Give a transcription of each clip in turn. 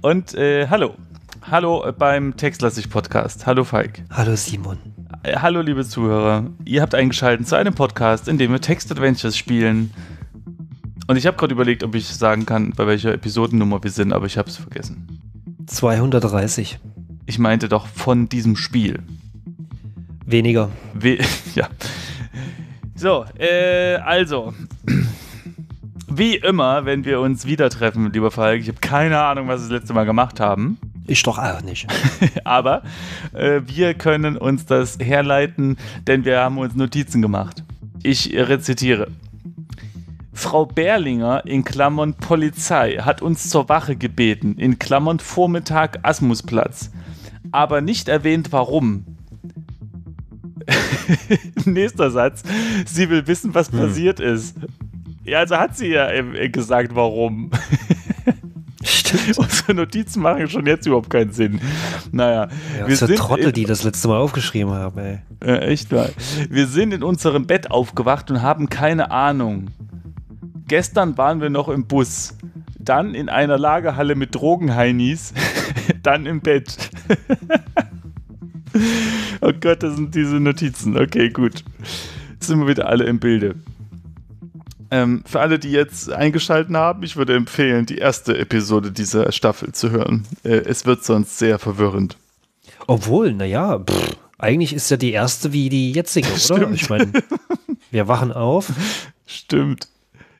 Und äh, hallo. Hallo äh, beim Textlassig Podcast. Hallo Falk. Hallo Simon. Äh, hallo liebe Zuhörer, ihr habt eingeschaltet zu einem Podcast, in dem wir Text Adventures spielen. Und ich habe gerade überlegt, ob ich sagen kann, bei welcher Episodennummer wir sind, aber ich habe es vergessen. 230. Ich meinte doch von diesem Spiel. Weniger. We ja. So, äh, also. Wie immer, wenn wir uns wieder treffen, lieber Falk, ich habe keine Ahnung, was wir das letzte Mal gemacht haben. Ich doch auch nicht. Aber äh, wir können uns das herleiten, denn wir haben uns Notizen gemacht. Ich rezitiere. Frau Berlinger in Klammern Polizei hat uns zur Wache gebeten, in Klammern Vormittag Asmusplatz. Aber nicht erwähnt, warum. Nächster Satz. Sie will wissen, was hm. passiert ist. Ja, also hat sie ja gesagt, warum. Stimmt. Unsere Notizen machen schon jetzt überhaupt keinen Sinn. Naja. Ja, wir sind Trottel, die das letzte Mal aufgeschrieben haben, ey. Äh, echt mal. Wir sind in unserem Bett aufgewacht und haben keine Ahnung. Gestern waren wir noch im Bus. Dann in einer Lagerhalle mit Drogenheinis. dann im Bett. oh Gott, das sind diese Notizen. Okay, gut. Jetzt sind wir wieder alle im Bilde. Ähm, für alle, die jetzt eingeschaltet haben, ich würde empfehlen, die erste Episode dieser Staffel zu hören. Äh, es wird sonst sehr verwirrend. Obwohl, naja, eigentlich ist ja die erste wie die jetzige, oder? Stimmt. Ich meine, wir wachen auf. Stimmt.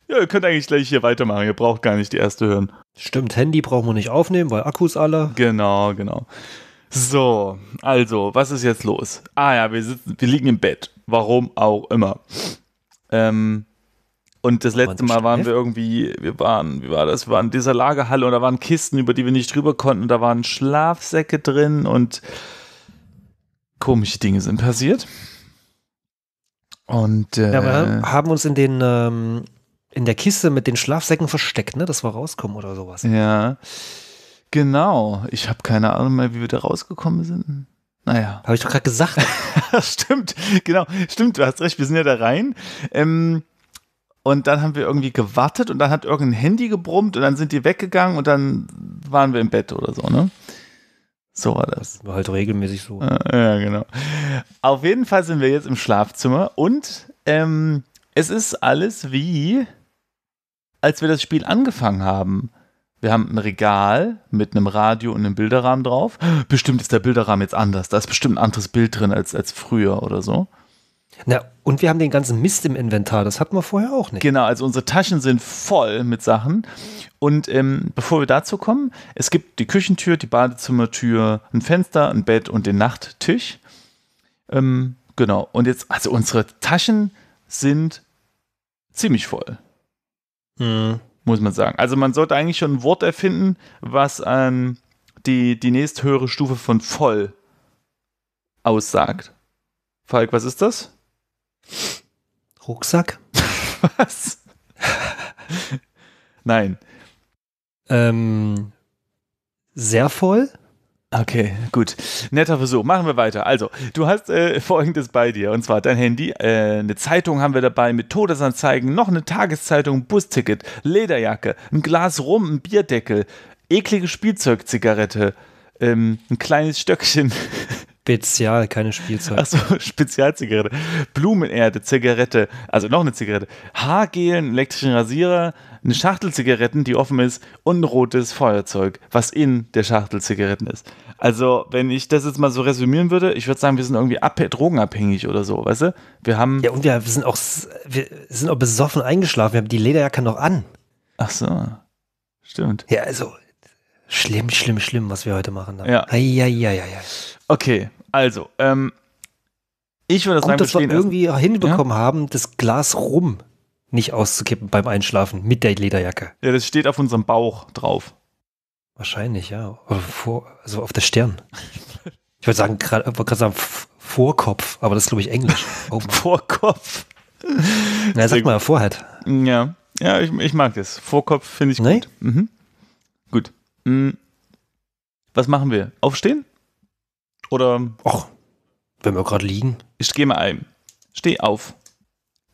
Ja, ihr könnt eigentlich gleich hier weitermachen. Ihr braucht gar nicht die erste hören. Stimmt, Handy brauchen wir nicht aufnehmen, weil Akkus alle. Genau, genau. So, also, was ist jetzt los? Ah ja, wir, sitzen, wir liegen im Bett. Warum auch immer. Ähm, und das letzte Mal waren wir irgendwie, wir waren, wie war das? Wir waren in dieser Lagerhalle und da waren Kisten, über die wir nicht drüber konnten. da waren Schlafsäcke drin und komische Dinge sind passiert. Und äh, ja, wir haben uns in den ähm, in der Kiste mit den Schlafsäcken versteckt, ne, dass wir rauskommen oder sowas. Ja, genau. Ich habe keine Ahnung mehr, wie wir da rausgekommen sind. Naja. Habe ich doch gerade gesagt. Stimmt, genau. Stimmt, du hast recht, wir sind ja da rein. Ähm, und dann haben wir irgendwie gewartet und dann hat irgendein Handy gebrummt und dann sind die weggegangen und dann waren wir im Bett oder so, ne? So war das. das war halt regelmäßig so. Ja, genau. Auf jeden Fall sind wir jetzt im Schlafzimmer und ähm, es ist alles wie, als wir das Spiel angefangen haben. Wir haben ein Regal mit einem Radio und einem Bilderrahmen drauf. Bestimmt ist der Bilderrahmen jetzt anders. Da ist bestimmt ein anderes Bild drin als, als früher oder so. Na, und wir haben den ganzen Mist im Inventar, das hatten wir vorher auch nicht. Genau, also unsere Taschen sind voll mit Sachen. Und ähm, bevor wir dazu kommen, es gibt die Küchentür, die Badezimmertür, ein Fenster, ein Bett und den Nachttisch. Ähm, genau, und jetzt, also unsere Taschen sind ziemlich voll. Mhm. Muss man sagen. Also man sollte eigentlich schon ein Wort erfinden, was ähm, die, die nächsthöhere Stufe von voll aussagt. Falk, was ist das? Rucksack? Was? Nein. Ähm, sehr voll. Okay, gut. Netter Versuch. Machen wir weiter. Also, du hast äh, folgendes bei dir. Und zwar dein Handy, äh, eine Zeitung haben wir dabei mit Todesanzeigen, noch eine Tageszeitung, Busticket, Lederjacke, ein Glas Rum, ein Bierdeckel, eklige Spielzeugzigarette, ähm, ein kleines Stöckchen, Spezial, keine Spielzeug. Achso, Spezialzigarette. Blumenerde, Zigarette, also noch eine Zigarette. Haargel, einen elektrischen Rasierer, eine Schachtel Zigaretten, die offen ist und ein rotes Feuerzeug, was in der Schachtel Zigaretten ist. Also, wenn ich das jetzt mal so resümieren würde, ich würde sagen, wir sind irgendwie drogenabhängig oder so, weißt du? Wir haben. Ja, und wir sind auch, wir sind auch besoffen eingeschlafen. Wir haben die Lederjacke noch an. Ach so. Stimmt. Ja, also, Schlimm, schlimm, schlimm, was wir heute machen. Dann. Ja. Eieieiei. Okay, also, ähm, ich würde sagen, dass wir irgendwie hinbekommen ja? haben, das Glas rum nicht auszukippen beim Einschlafen mit der Lederjacke. Ja, das steht auf unserem Bauch drauf. Wahrscheinlich, ja. Vor, also auf der Stirn. Ich würde sagen, gerade sagen Vorkopf, aber das ist, glaube ich, Englisch. Oh Vorkopf. Na, sag mal, Vorhead. Ja, ja ich, ich mag das. Vorkopf finde ich nee? gut. Mhm. Gut. Mhm. Was machen wir? Aufstehen? Oder. Och, wenn wir gerade liegen. Ich gehe mal ein. Steh auf.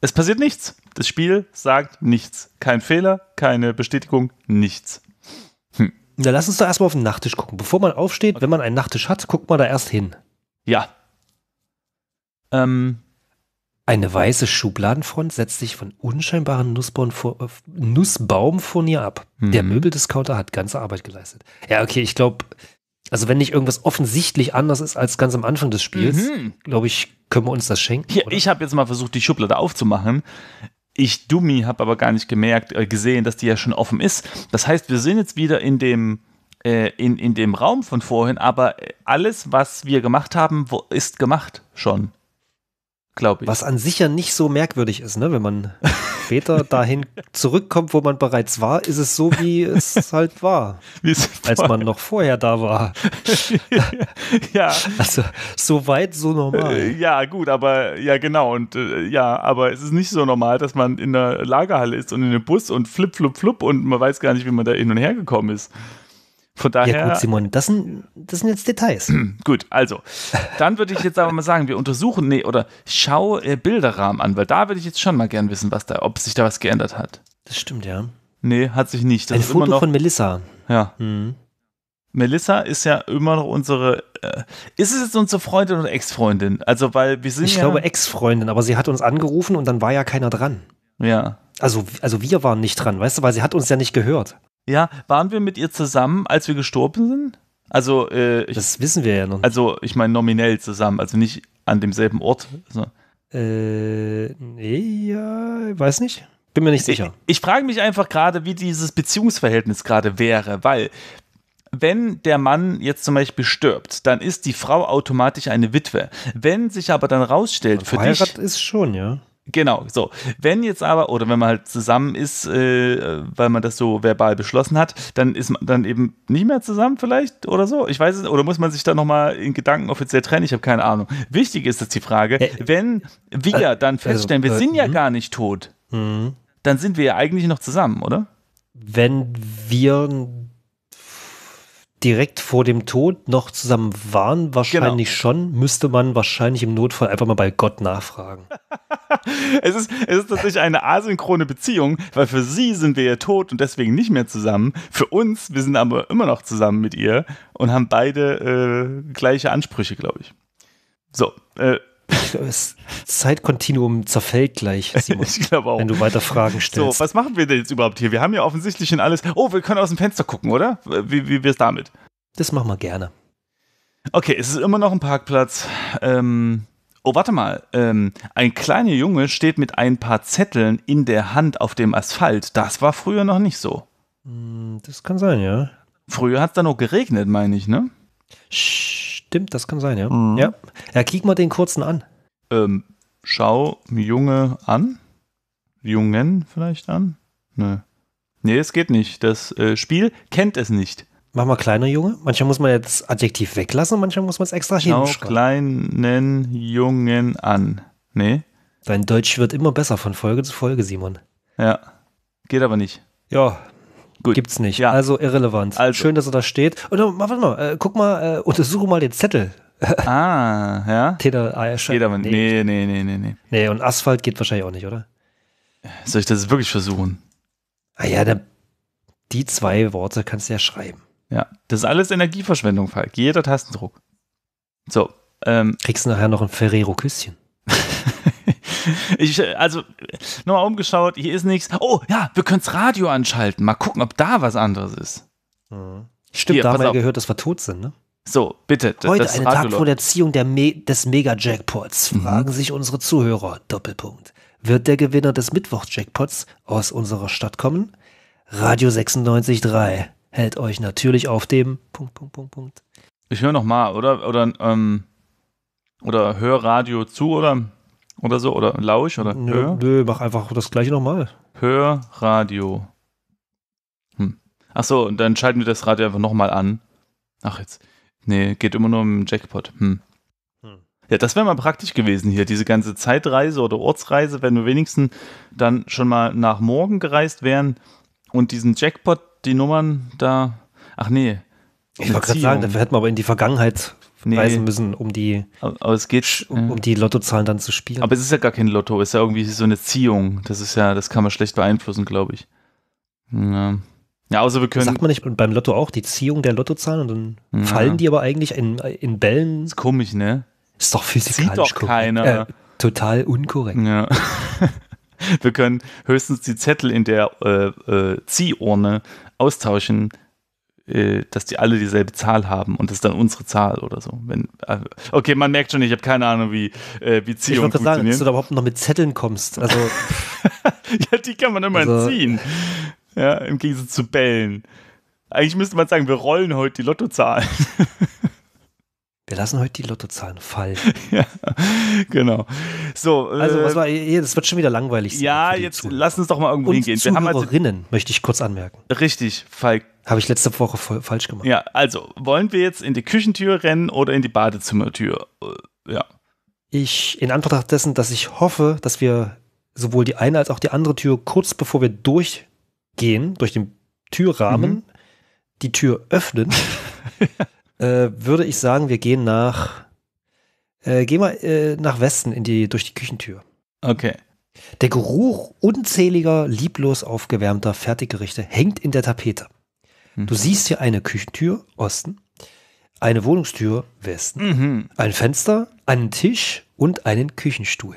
Es passiert nichts. Das Spiel sagt nichts. Kein Fehler, keine Bestätigung, nichts. Hm. Na, lass uns doch erstmal auf den Nachttisch gucken. Bevor man aufsteht, okay. wenn man einen Nachttisch hat, guckt man da erst hin. Ja. Ähm. Eine weiße Schubladenfront setzt sich von unscheinbaren äh, Nussbaumfurnier ab. Hm. Der Möbeldiscounter hat ganze Arbeit geleistet. Ja, okay, ich glaube, also wenn nicht irgendwas offensichtlich anders ist als ganz am Anfang des Spiels, mhm. glaube ich, können wir uns das schenken. Hier, ich habe jetzt mal versucht, die Schublade aufzumachen. Ich, Dummi, habe aber gar nicht gemerkt, äh, gesehen, dass die ja schon offen ist. Das heißt, wir sind jetzt wieder in dem, äh, in, in dem Raum von vorhin, aber äh, alles, was wir gemacht haben, wo, ist gemacht schon. Glaube ich. Was an sich ja nicht so merkwürdig ist, ne, wenn man später dahin zurückkommt, wo man bereits war, ist es so, wie es halt war. als man noch vorher da war. ja. Also so weit, so normal. Äh, ja, gut, aber ja, genau. Und äh, ja, aber es ist nicht so normal, dass man in der Lagerhalle ist und in einem Bus und flip, flip, flip und man weiß gar nicht, wie man da hin und her gekommen ist. Von daher. Ja, gut, Simon, das sind, das sind jetzt Details. gut, also. Dann würde ich jetzt aber mal sagen, wir untersuchen, nee, oder schau äh, Bilderrahmen an, weil da würde ich jetzt schon mal gern wissen, was da, ob sich da was geändert hat. Das stimmt, ja. Nee, hat sich nicht. Das Ein Foto noch, von Melissa. Ja. Mhm. Melissa ist ja immer noch unsere. Äh, ist es jetzt unsere Freundin oder Ex-Freundin? Also, weil wir sind. Ich ja glaube, Ex-Freundin, aber sie hat uns angerufen und dann war ja keiner dran. Ja. Also, also wir waren nicht dran, weißt du, weil sie hat uns ja nicht gehört. Ja, waren wir mit ihr zusammen, als wir gestorben sind? Also, äh, ich, das wissen wir ja noch. Also, ich meine nominell zusammen, also nicht an demselben Ort. Also. Äh, nee, ja, weiß nicht. Bin mir nicht sicher. Ich, ich frage mich einfach gerade, wie dieses Beziehungsverhältnis gerade wäre, weil wenn der Mann jetzt zum Beispiel stirbt, dann ist die Frau automatisch eine Witwe. Wenn sich aber dann rausstellt für dich. ist schon, ja. Genau, so. Wenn jetzt aber, oder wenn man halt zusammen ist, äh, weil man das so verbal beschlossen hat, dann ist man dann eben nicht mehr zusammen vielleicht oder so. Ich weiß es, oder muss man sich da nochmal in Gedanken offiziell trennen? Ich habe keine Ahnung. Wichtig ist jetzt die Frage, äh, wenn wir äh, dann also, feststellen, wir äh, sind ja mhm. gar nicht tot, mhm. dann sind wir ja eigentlich noch zusammen, oder? Wenn wir direkt vor dem Tod noch zusammen waren? Wahrscheinlich genau. schon. Müsste man wahrscheinlich im Notfall einfach mal bei Gott nachfragen. es, ist, es ist tatsächlich eine asynchrone Beziehung, weil für sie sind wir ja tot und deswegen nicht mehr zusammen. Für uns, wir sind aber immer noch zusammen mit ihr und haben beide äh, gleiche Ansprüche, glaube ich. So, äh, das Zeitkontinuum zerfällt gleich, Simon, ich glaube auch. wenn du weiter Fragen stellst. So, was machen wir denn jetzt überhaupt hier? Wir haben ja offensichtlich schon alles. Oh, wir können aus dem Fenster gucken, oder? Wie, wie es damit? Das machen wir gerne. Okay, es ist immer noch ein Parkplatz. Ähm, oh, warte mal. Ähm, ein kleiner Junge steht mit ein paar Zetteln in der Hand auf dem Asphalt. Das war früher noch nicht so. Hm, das kann sein, ja. Früher hat es da noch geregnet, meine ich, ne? Stimmt, das kann sein, ja. Mhm. Ja. Ja, kick mal den kurzen an ähm, schau Junge an. Jungen vielleicht an? Nee, Nee, es geht nicht. Das äh, Spiel kennt es nicht. Mach mal kleiner Junge. Manchmal muss man jetzt Adjektiv weglassen, manchmal muss man es extra hinschreiben. Schau kleinen Jungen an. Nee. Dein Deutsch wird immer besser von Folge zu Folge, Simon. Ja. Geht aber nicht. Ja, Gut. Gibt's nicht. Ja. Also irrelevant. Also. Schön, dass er da steht. Und warte mal, äh, guck mal, äh, untersuche mal den Zettel. Ah, ja. Teder, ah, Tedermann. Nee, nee, nee, nee, nee. Nee, und Asphalt geht wahrscheinlich auch nicht, oder? Soll ich das wirklich versuchen? Ah ja, da, die zwei Worte kannst du ja schreiben. Ja, das ist alles Energieverschwendung, Falk. Jeder Tastendruck. So. Ähm, Kriegst du nachher noch ein Ferrero-Küsschen. ich, also, nochmal umgeschaut, hier ist nichts. Oh, ja, wir können das Radio anschalten. Mal gucken, ob da was anderes ist. Mhm. Stimmt, hier, da haben wir gehört, dass wir tot sind, ne? So, bitte. Heute das einen Tag vor der Ziehung der Me des Mega-Jackpots mhm. fragen mhm. sich unsere Zuhörer, Doppelpunkt, wird der Gewinner des Mittwoch-Jackpots aus unserer Stadt kommen? Radio 96.3 hält euch natürlich auf dem Punkt, Punkt, Punkt, Punkt. Ich höre nochmal, oder? Oder, ähm, oder hör Radio zu oder, oder so, oder lausch oder nö, hör? Nö, mach einfach das gleiche nochmal. Hör Radio. Hm. Achso, dann schalten wir das Radio einfach nochmal an. Ach jetzt. Nee, geht immer nur um Jackpot. Hm. Hm. Ja, das wäre mal praktisch gewesen hier, diese ganze Zeitreise oder Ortsreise, wenn wir wenigstens dann schon mal nach morgen gereist wären und diesen Jackpot, die Nummern da. Ach nee. Ich wollte gerade sagen, dafür hätten wir aber in die Vergangenheit nee. reisen müssen, um die, aber es geht, um, um, die Lottozahlen dann zu spielen. Aber es ist ja gar kein Lotto, es ist ja irgendwie so eine Ziehung. Das ist ja, das kann man schlecht beeinflussen, glaube ich. Ja. Ja, außer wir können. Sagt man nicht beim Lotto auch die Ziehung der Lottozahlen und dann ja. fallen die aber eigentlich in, in Bällen. Ist komisch, ne? Ist doch physikalisch Sieht doch komisch. keiner. Äh, total unkorrekt. Ja. wir können höchstens die Zettel in der äh, äh, Ziehurne austauschen, äh, dass die alle dieselbe Zahl haben und das ist dann unsere Zahl oder so. Wenn, äh, okay, man merkt schon, ich habe keine Ahnung, wie, äh, wie Ziehung ich funktioniert. Ich sagen, dass du da überhaupt noch mit Zetteln kommst. Also, ja, die kann man immer also, ziehen. Ja, Im Gegensatz zu Bällen. Eigentlich müsste man sagen, wir rollen heute die Lottozahlen. Wir lassen heute die Lottozahlen fallen. ja, genau. So, also, was äh, war, das wird schon wieder langweilig. Ja, jetzt Zuhörer. lass uns doch mal irgendwo Und hingehen. Also Zuhörerinnen also, möchte ich kurz anmerken. Richtig, Falk. Habe ich letzte Woche falsch gemacht. Ja, also, wollen wir jetzt in die Küchentür rennen oder in die Badezimmertür? Äh, ja. Ich, in Anbetracht dessen, dass ich hoffe, dass wir sowohl die eine als auch die andere Tür kurz bevor wir durch gehen, durch den Türrahmen, mhm. die Tür öffnen, äh, würde ich sagen, wir gehen nach, äh, gehen wir äh, nach Westen in die, durch die Küchentür. Okay. Der Geruch unzähliger, lieblos aufgewärmter Fertiggerichte hängt in der Tapete. Mhm. Du siehst hier eine Küchentür, Osten, eine Wohnungstür, Westen, mhm. ein Fenster, einen Tisch und einen Küchenstuhl.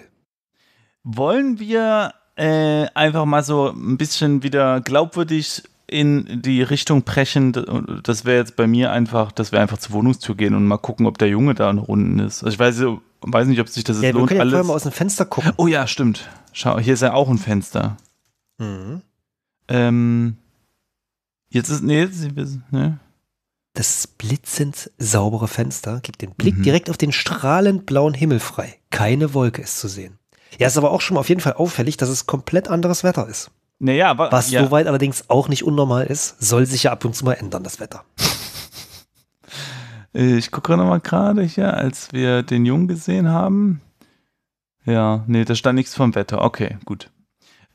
Wollen wir äh, einfach mal so ein bisschen wieder glaubwürdig in die Richtung brechen, das wäre jetzt bei mir einfach, dass wir einfach zur Wohnungstür gehen und mal gucken, ob der Junge da noch unten ist. Also ich weiß, weiß nicht, ob sich das ja, lohnt. Wir können ja alles. vorher mal aus dem Fenster gucken. Oh ja, stimmt. Schau, hier ist ja auch ein Fenster. Mhm. Ähm, jetzt ist, nee, jetzt, ne? Das blitzend saubere Fenster gibt den Blick mhm. direkt auf den strahlend blauen Himmel frei. Keine Wolke ist zu sehen. Ja, ist aber auch schon mal auf jeden Fall auffällig, dass es komplett anderes Wetter ist. Naja, aber, was ja. soweit allerdings auch nicht unnormal ist, soll sich ja ab und zu mal ändern, das Wetter. Äh, ich gucke mal gerade hier, als wir den Jungen gesehen haben. Ja, nee, da stand nichts vom Wetter. Okay, gut.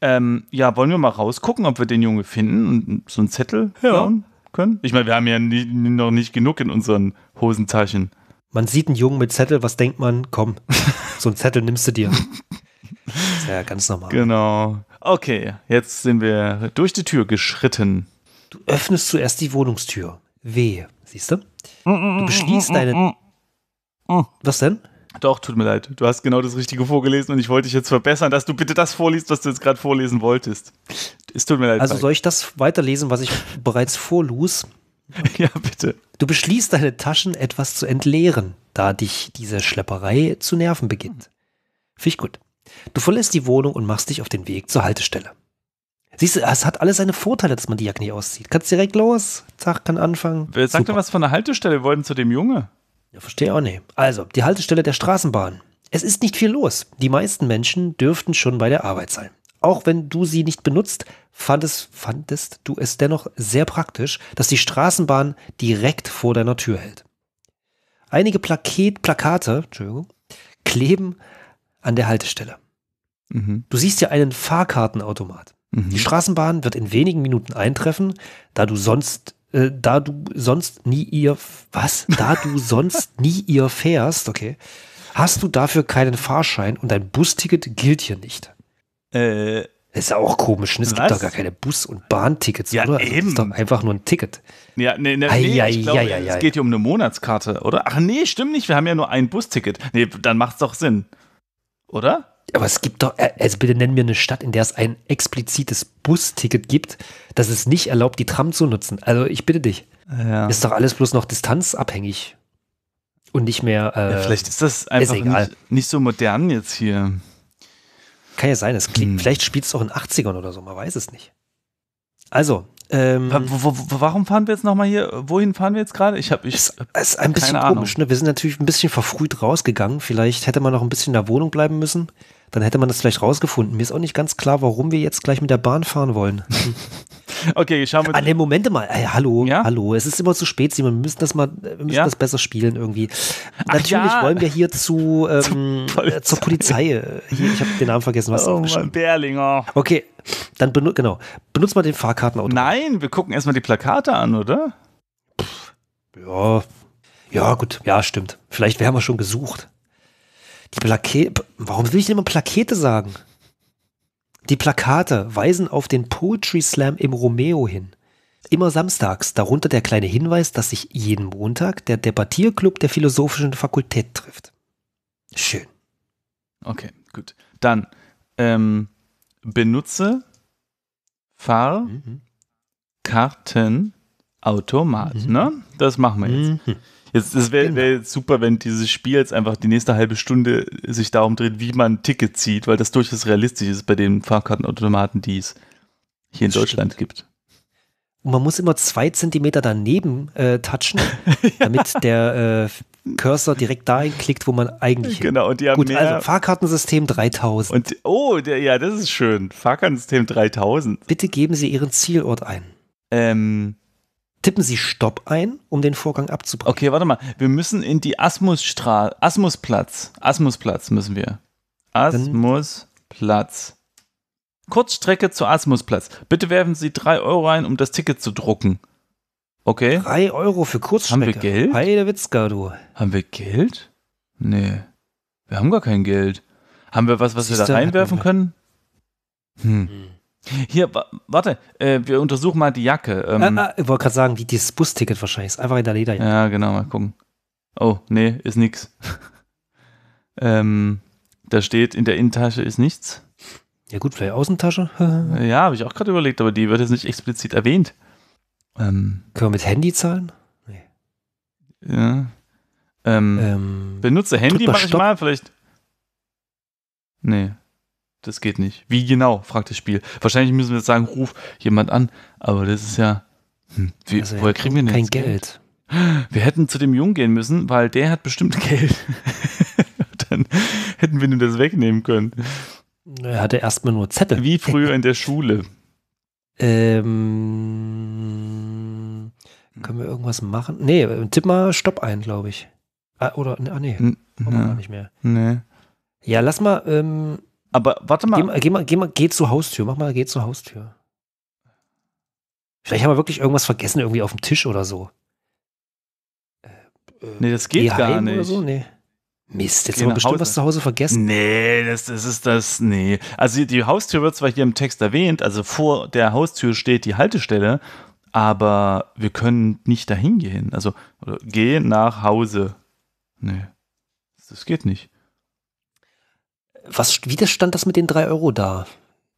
Ähm, ja, wollen wir mal rausgucken, ob wir den Jungen finden und so einen Zettel ja. können? Ich meine, wir haben ja nie, noch nicht genug in unseren Hosentaschen. Man sieht einen Jungen mit Zettel, was denkt man? Komm, so einen Zettel nimmst du dir ist ja ganz normal. Genau. Okay, jetzt sind wir durch die Tür geschritten. Du öffnest zuerst die Wohnungstür. Weh, siehst du? Du beschließt deine. Was denn? Doch, tut mir leid. Du hast genau das Richtige vorgelesen und ich wollte dich jetzt verbessern, dass du bitte das vorliest, was du jetzt gerade vorlesen wolltest. Es tut mir leid. Also soll ich das weiterlesen, was ich bereits vorlus? Ja, bitte. Du beschließt, deine Taschen etwas zu entleeren, da dich diese Schlepperei zu nerven beginnt. Finde ich gut. Du verlässt die Wohnung und machst dich auf den Weg zur Haltestelle. Siehst du, es hat alles seine Vorteile, dass man die Jacke nicht auszieht. Kannst direkt los, zack, kann anfangen. Wer sagt denn was von der Haltestelle? Wir wollten zu dem Junge. Ja, verstehe auch nicht. Also, die Haltestelle der Straßenbahn. Es ist nicht viel los. Die meisten Menschen dürften schon bei der Arbeit sein. Auch wenn du sie nicht benutzt, fandest, fandest du es dennoch sehr praktisch, dass die Straßenbahn direkt vor deiner Tür hält. Einige Plaket, Plakate kleben an der Haltestelle. Mhm. Du siehst ja einen Fahrkartenautomat. Mhm. Die Straßenbahn wird in wenigen Minuten eintreffen, da du sonst äh, da du sonst nie ihr was? Da du sonst nie ihr fährst, okay. Hast du dafür keinen Fahrschein und dein Busticket gilt hier nicht. Äh das ist ja auch komisch, ne? es gibt doch gar keine Bus- und Bahntickets, ja, oder? Also eben. Das ist doch einfach nur ein Ticket. Ja, ne, ne, nee, nee, nee ai, ich glaube, es geht hier um eine Monatskarte, oder? Ach nee, stimmt nicht, wir haben ja nur ein Busticket. Nee, dann macht's doch Sinn. Oder? aber es gibt doch, äh, also bitte nennen wir eine Stadt, in der es ein explizites Busticket gibt, das es nicht erlaubt, die Tram zu nutzen. Also ich bitte dich. Ja. Ist doch alles bloß noch distanzabhängig. Und nicht mehr. Äh, ja, vielleicht ist das einfach ist nicht, nicht, so modern jetzt hier. Kann ja sein, es klingt, hm. vielleicht spielt es auch in den 80ern oder so, man weiß es nicht. Also, ähm, wo, wo, warum fahren wir jetzt nochmal hier? Wohin fahren wir jetzt gerade? Ich habe ich es ist ein bisschen komisch. Ne? Wir sind natürlich ein bisschen verfrüht rausgegangen. Vielleicht hätte man noch ein bisschen in der Wohnung bleiben müssen dann hätte man das vielleicht rausgefunden. Mir ist auch nicht ganz klar, warum wir jetzt gleich mit der Bahn fahren wollen. okay, schauen wir. mal. Ah, an dem Moment mal. Ey, hallo, ja? hallo. Es ist immer zu spät, Simon. Wir müssen das mal, wir müssen ja? das besser spielen irgendwie. Natürlich ja. wollen wir hier zu, ähm, Polizei. zur Polizei. Äh, hier, ich habe den Namen vergessen. Was oh, Mann, Berlinger. Okay, dann benut genau. benutzt mal den Fahrkartenauto. Nein, wir gucken erstmal die Plakate an, oder? Pff, ja. Ja, gut. Ja, stimmt. Vielleicht wären wir schon gesucht. Die Plakete, warum will ich denn immer Plakete sagen? Die Plakate weisen auf den Poetry Slam im Romeo hin. Immer samstags, darunter der kleine Hinweis, dass sich jeden Montag der Debattierclub der Philosophischen Fakultät trifft. Schön. Okay, gut. Dann ähm, benutze Fahrkartenautomat. Mhm. mhm. Ne? Das machen wir jetzt. Mhm. Jetzt, es wäre genau. wär super, wenn dieses Spiel jetzt einfach die nächste halbe Stunde sich darum dreht, wie man ein Ticket zieht, weil das durchaus realistisch ist bei den Fahrkartenautomaten, die es hier in Deutschland stimmt. gibt. Und man muss immer zwei Zentimeter daneben äh, touchen, damit der äh, Cursor direkt dahin klickt, wo man eigentlich. Genau, und die haben Gut, also mehr also Fahrkartensystem 3000. Und, oh, der, ja, das ist schön. Fahrkartensystem 3000. Bitte geben Sie Ihren Zielort ein. Ähm, tippen Sie Stopp ein, um den Vorgang abzubrechen. Okay, warte mal. Wir müssen in die Asmusstraße, Asmusplatz, Asmusplatz müssen wir. Asmusplatz. Kurzstrecke zu Asmusplatz. Bitte werfen Sie drei Euro ein, um das Ticket zu drucken. Okay. Drei Euro für Kurzstrecke. Haben wir Geld? Heide Witzka, du. Haben wir Geld? Nee. Wir haben gar kein Geld. Haben wir was, was Siehst wir da reinwerfen können? Hm. hm. Hier, warte, äh, wir untersuchen mal die Jacke. Ähm, äh, ich wollte gerade sagen, wie dieses Busticket wahrscheinlich ist. Einfach in der Lederjacke. Ja, genau, mal gucken. Oh, nee, ist nix. ähm, da steht, in der Innentasche ist nichts. Ja, gut, vielleicht Außentasche. Äh, ja, habe ich auch gerade überlegt, aber die wird jetzt nicht explizit erwähnt. Ähm, Können wir mit Handy zahlen? Nee. Ja. Ähm, ähm benutze Handy manchmal, vielleicht. Nee das geht nicht. Wie genau, fragt das Spiel. Wahrscheinlich müssen wir jetzt sagen, ruf jemand an, aber das ist ja, hm, wie, also woher kriegen wir denn Kein Geld? Geld? Wir hätten zu dem Jungen gehen müssen, weil der hat bestimmt Geld. Dann hätten wir ihm das wegnehmen können. Er hatte erstmal nur Zettel. Wie früher in der Schule. ähm, können wir irgendwas machen? Nee, tipp mal Stopp ein, glaube ich. Ah, oder, ah nee, N brauchen wir gar nicht mehr. Nee. Ja, lass mal, ähm, aber warte mal. Geh, geh, geh, geh zur Haustür, mach mal, geh zur Haustür. Vielleicht haben wir wirklich irgendwas vergessen, irgendwie auf dem Tisch oder so. Äh, äh nee, das geht Geheim gar nicht. Oder so? nee. Mist, jetzt haben wir bestimmt Hause. was zu Hause vergessen. Nee, das, das ist das, nee. Also die Haustür wird zwar hier im Text erwähnt, also vor der Haustür steht die Haltestelle, aber wir können nicht dahin gehen. Also, geh nach Hause. Nee, das geht nicht was, wie das stand das mit den drei Euro da?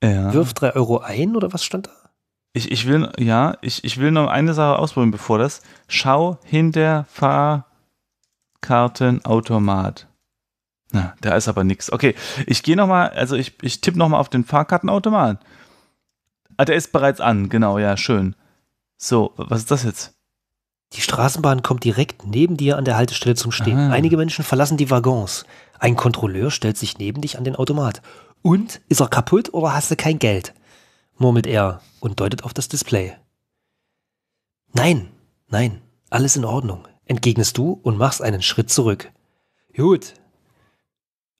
Ja. Wirf drei Euro ein oder was stand da? Ich, ich will, ja, ich, ich will noch eine Sache ausprobieren, bevor das. Schau hinter Fahrkartenautomat. Na, da ist aber nichts. Okay, ich gehe nochmal, also ich, ich tippe nochmal auf den Fahrkartenautomat. Ah, der ist bereits an, genau, ja, schön. So, was ist das jetzt? Die Straßenbahn kommt direkt neben dir an der Haltestelle zum Stehen. Ah. Einige Menschen verlassen die Waggons. Ein Kontrolleur stellt sich neben dich an den Automat. Und? Ist er kaputt oder hast du kein Geld? murmelt er und deutet auf das Display. Nein, nein, alles in Ordnung, entgegnest du und machst einen Schritt zurück. Gut.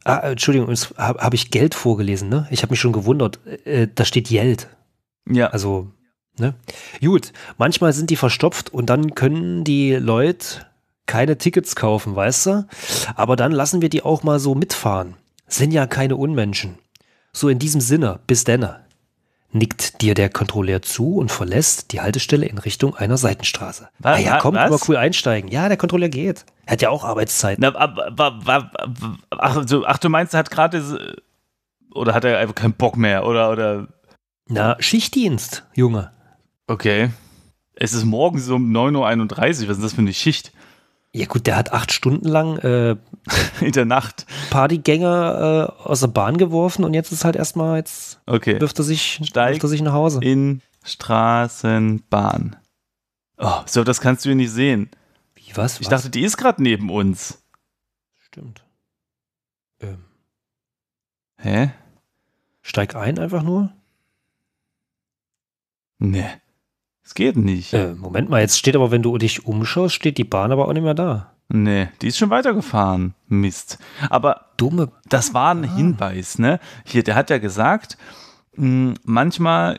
Ah, äh, Entschuldigung, habe hab ich Geld vorgelesen, ne? Ich habe mich schon gewundert. Äh, da steht Geld. Ja. Also, ne? Gut, manchmal sind die verstopft und dann können die Leute keine Tickets kaufen, weißt du? Aber dann lassen wir die auch mal so mitfahren. Sind ja keine Unmenschen. So in diesem Sinne, bis denne. Nickt dir der Kontrolleur zu und verlässt die Haltestelle in Richtung einer Seitenstraße. Was, ah ja, komm, aber cool einsteigen. Ja, der Kontrolleur geht. Er hat ja auch Arbeitszeit. Na, ach, ach, du meinst, er hat gerade. Oder hat er einfach keinen Bock mehr? Oder. oder Na, Schichtdienst, Junge. Okay. Es ist morgens um 9.31 Uhr. Was ist das für eine Schicht? Ja gut, der hat acht Stunden lang äh, in der Nacht Partygänger äh, aus der Bahn geworfen und jetzt ist halt erstmal, jetzt okay. wirft, er sich, Steig wirft er sich nach Hause. In Straßenbahn. Oh, so, das kannst du ja nicht sehen. Wie, was? Ich was? dachte, die ist gerade neben uns. Stimmt. Ähm. Hä? Steig ein einfach nur? Nee. Es geht nicht. Äh, Moment mal, jetzt steht aber, wenn du dich umschaust, steht die Bahn aber auch nicht mehr da. Nee, die ist schon weitergefahren. Mist. Aber dumme. Das war ein ah. Hinweis, ne? Hier, der hat ja gesagt, mh, hm, manchmal,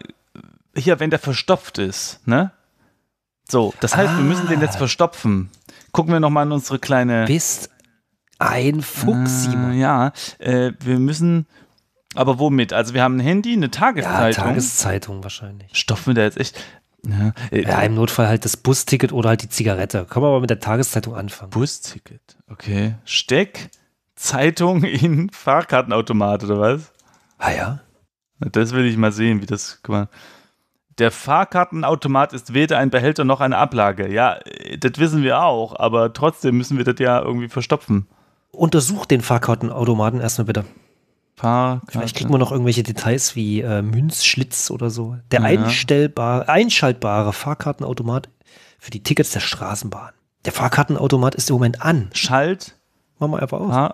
hier, wenn der verstopft ist, ne? So, das heißt, ah. wir müssen den jetzt ah. verstopfen. Gucken wir nochmal in unsere kleine. Bist ein Fuchs, ah, Simon. Äh, ja, äh, wir müssen. Aber womit? Also wir haben ein Handy, eine Tageszeitung. Ja, Tageszeitung wahrscheinlich. Stopfen wir da jetzt echt. Ja, äh, ja, im Notfall halt das Busticket oder halt die Zigarette. Können wir aber mit der Tageszeitung anfangen. Busticket, okay. Steck Zeitung in Fahrkartenautomat oder was? Ah ja. Das will ich mal sehen, wie das gemacht der Fahrkartenautomat ist weder ein Behälter noch eine Ablage. Ja, äh, das wissen wir auch, aber trotzdem müssen wir das ja irgendwie verstopfen. Untersuch den Fahrkartenautomaten erstmal bitte. Fahrkarte. Vielleicht kriegt man noch irgendwelche Details wie äh, Münzschlitz oder so. Der ja. einstellbar, einschaltbare Fahrkartenautomat für die Tickets der Straßenbahn. Der Fahrkartenautomat ist im Moment an. Schalt. Mach mal einfach aus. Ah.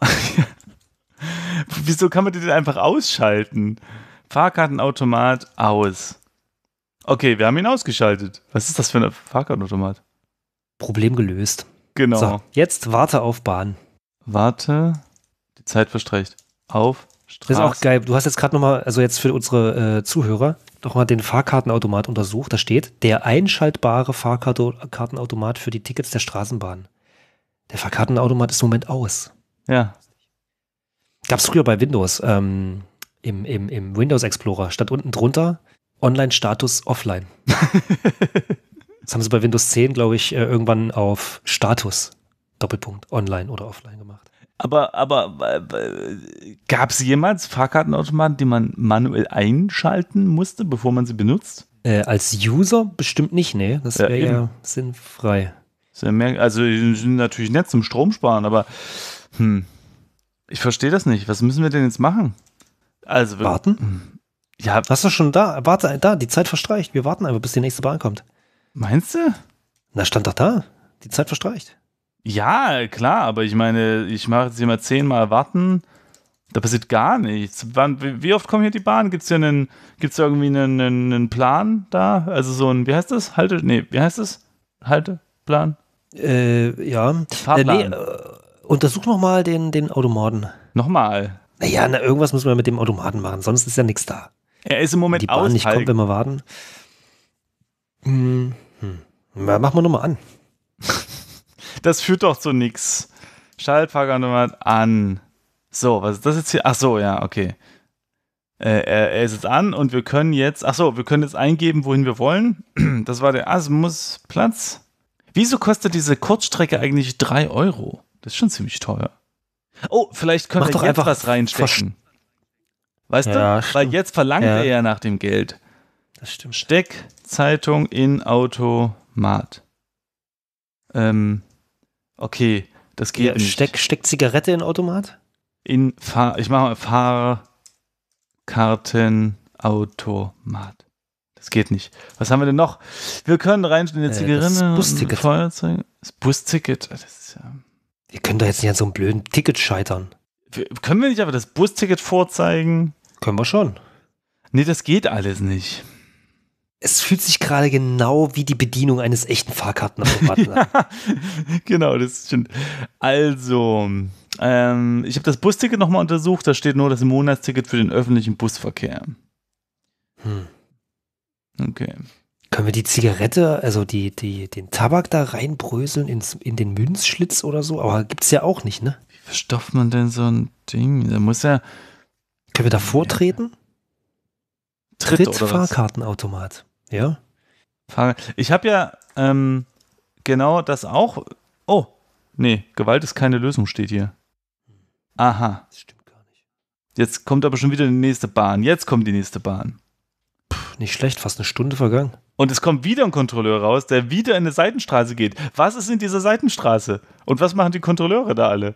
Wieso kann man den einfach ausschalten? Fahrkartenautomat aus. Okay, wir haben ihn ausgeschaltet. Was ist das für ein Fahrkartenautomat? Problem gelöst. Genau. So, jetzt warte auf Bahn. Warte. Die Zeit verstreicht. Auf Straße. Das ist auch geil. Du hast jetzt gerade nochmal, also jetzt für unsere äh, Zuhörer, nochmal den Fahrkartenautomat untersucht. Da steht, der einschaltbare Fahrkartenautomat für die Tickets der Straßenbahn. Der Fahrkartenautomat ist im Moment aus. Ja. Gab es früher bei Windows, ähm, im, im, im Windows Explorer, stand unten drunter Online-Status offline. das haben sie bei Windows 10, glaube ich, äh, irgendwann auf Status, Doppelpunkt, online oder offline gemacht. Aber, aber gab es jemals Fahrkartenautomaten, die man manuell einschalten musste, bevor man sie benutzt? Äh, als User bestimmt nicht, nee. Das wäre ja, ja, sinnfrei. Also die sind natürlich nett zum Strom sparen, aber hm, ich verstehe das nicht. Was müssen wir denn jetzt machen? Also warten. Ja, hast du schon da? Warte, da die Zeit verstreicht. Wir warten einfach, bis die nächste Bahn kommt. Meinst du? Na stand doch da. Die Zeit verstreicht. Ja, klar, aber ich meine, ich mache jetzt immer zehnmal warten, da passiert gar nichts. Wann, wie oft kommen hier die Bahn? Gibt es hier einen, gibt's irgendwie einen, einen, einen, Plan da? Also so ein, wie heißt das? Halte, nee, wie heißt das? Halteplan? Äh, ja. Äh, Fahrplan. Äh, nee, untersuch nochmal den, den Automaten. Nochmal? Naja, na, irgendwas müssen wir mit dem Automaten machen, sonst ist ja nichts da. Er ist im Moment wenn Die Bahn aushalten. nicht kommt, wenn wir warten. Hm. Hm. Na, machen wir nochmal an das führt doch zu nichts. Schaltparkautomat an. So, was ist das jetzt hier? Ach so, ja, okay. Äh, er, er, ist jetzt an und wir können jetzt, ach so, wir können jetzt eingeben, wohin wir wollen. Das war der Asmus-Platz. Wieso kostet diese Kurzstrecke eigentlich 3 Euro? Das ist schon ziemlich teuer. Oh, vielleicht können wir doch einfach was reinstecken. Weißt ja, du? Stimmt. Weil jetzt verlangt ja. er ja nach dem Geld. Das stimmt. Steckzeitung in Automat. Ähm, Okay, das geht ja, nicht. Steck, Zigarette in Automat? In Fahr ich mache Fahrkartenautomat. Das geht nicht. Was haben wir denn noch? Wir können rein in die äh, Zigarette. Das Busticket. Feuerzeug. Das Busticket. Das ja. Wir können da jetzt nicht an so einem blöden Ticket scheitern. Wir, können wir nicht aber das Busticket vorzeigen? Können wir schon. Nee, das geht alles nicht es fühlt sich gerade genau wie die Bedienung eines echten Fahrkartenautomaten an. genau, das stimmt. Also, ähm, ich habe das Busticket nochmal untersucht. Da steht nur das Monatsticket für den öffentlichen Busverkehr. Hm. Okay. Können wir die Zigarette, also die, die, den Tabak da reinbröseln ins, in den Münzschlitz oder so? Aber gibt es ja auch nicht, ne? Wie verstopft man denn so ein Ding? Da muss ja. Können wir da vortreten? Ja. Tritt, Tritt Fahrkartenautomat, ja. Ich habe ja ähm, genau das auch. Oh, nee, Gewalt ist keine Lösung, steht hier. Aha. Das stimmt gar nicht. Jetzt kommt aber schon wieder die nächste Bahn. Jetzt kommt die nächste Bahn. Puh, nicht schlecht, fast eine Stunde vergangen. Und es kommt wieder ein Kontrolleur raus, der wieder in eine Seitenstraße geht. Was ist in dieser Seitenstraße? Und was machen die Kontrolleure da alle?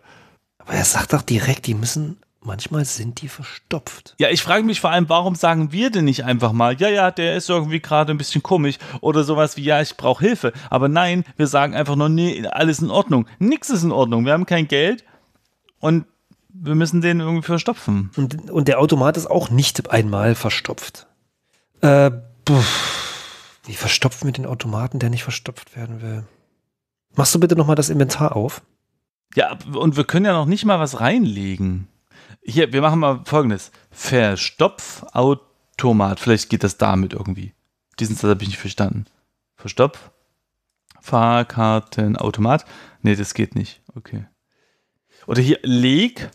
Aber er sagt doch direkt, die müssen manchmal sind die verstopft. Ja, ich frage mich vor allem, warum sagen wir denn nicht einfach mal, ja, ja, der ist irgendwie gerade ein bisschen komisch oder sowas wie, ja, ich brauche Hilfe. Aber nein, wir sagen einfach nur, nee, alles in Ordnung. Nix ist in Ordnung. Wir haben kein Geld und wir müssen den irgendwie verstopfen. Und, und der Automat ist auch nicht einmal verstopft. Äh, wie verstopfen wir den Automaten, der nicht verstopft werden will? Machst du bitte nochmal das Inventar auf? Ja, und wir können ja noch nicht mal was reinlegen. Hier, wir machen mal folgendes. Verstopfautomat. Vielleicht geht das damit irgendwie. Diesen Satz habe ich nicht verstanden. Verstopf. Fahrkartenautomat. Nee, das geht nicht. Okay. Oder hier Leg.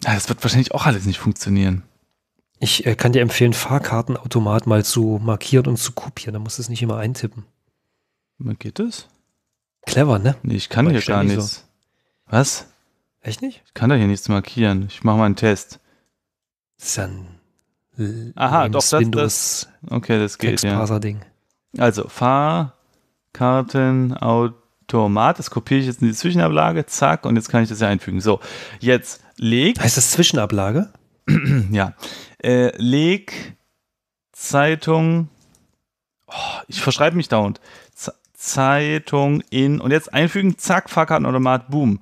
das wird wahrscheinlich auch alles nicht funktionieren. Ich äh, kann dir empfehlen, Fahrkartenautomat mal zu markieren und zu kopieren. Da musst du es nicht immer eintippen. Geht das? Clever, ne? Nee, ich kann hier gar nichts. So. Was? Echt nicht? Ich kann da hier nichts markieren. Ich mache mal einen Test. Das ist ein Aha, doch, das, das. Okay, das geht. Textparser-Ding. Also, Fahrkartenautomat. Das kopiere ich jetzt in die Zwischenablage. Zack, und jetzt kann ich das hier einfügen. So, jetzt leg. Heißt das Zwischenablage? ja. Äh, leg Zeitung. Oh, ich verschreibe mich dauernd. Z Zeitung in. Und jetzt einfügen. Zack, Fahrkartenautomat. Boom.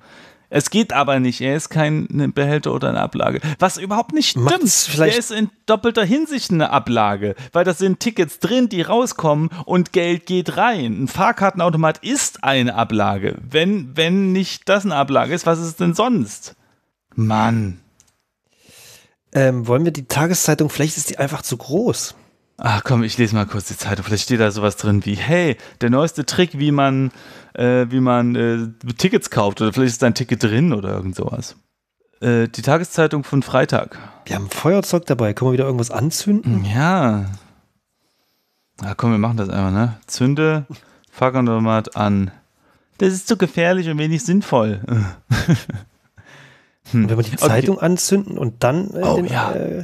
Es geht aber nicht. Er ist kein ne, Behälter oder eine Ablage. Was überhaupt nicht stimmt. Er ist in doppelter Hinsicht eine Ablage, weil da sind Tickets drin, die rauskommen und Geld geht rein. Ein Fahrkartenautomat ist eine Ablage. Wenn, wenn nicht das eine Ablage ist, was ist es denn sonst? Mann. Ähm, wollen wir die Tageszeitung, vielleicht ist die einfach zu groß. Ach komm, ich lese mal kurz die Zeitung. Vielleicht steht da sowas drin wie, hey, der neueste Trick, wie man, äh, wie man äh, Tickets kauft. Oder vielleicht ist da ein Ticket drin oder irgend sowas. Äh, die Tageszeitung von Freitag. Wir haben Feuerzeug dabei. Können wir wieder irgendwas anzünden? Hm, ja. Na ah, komm, wir machen das einmal, ne? Zünde Fackelautomat an. Das ist zu gefährlich und wenig sinnvoll. hm. Wenn wir die Zeitung okay. anzünden und dann... Äh, oh, den, ja äh,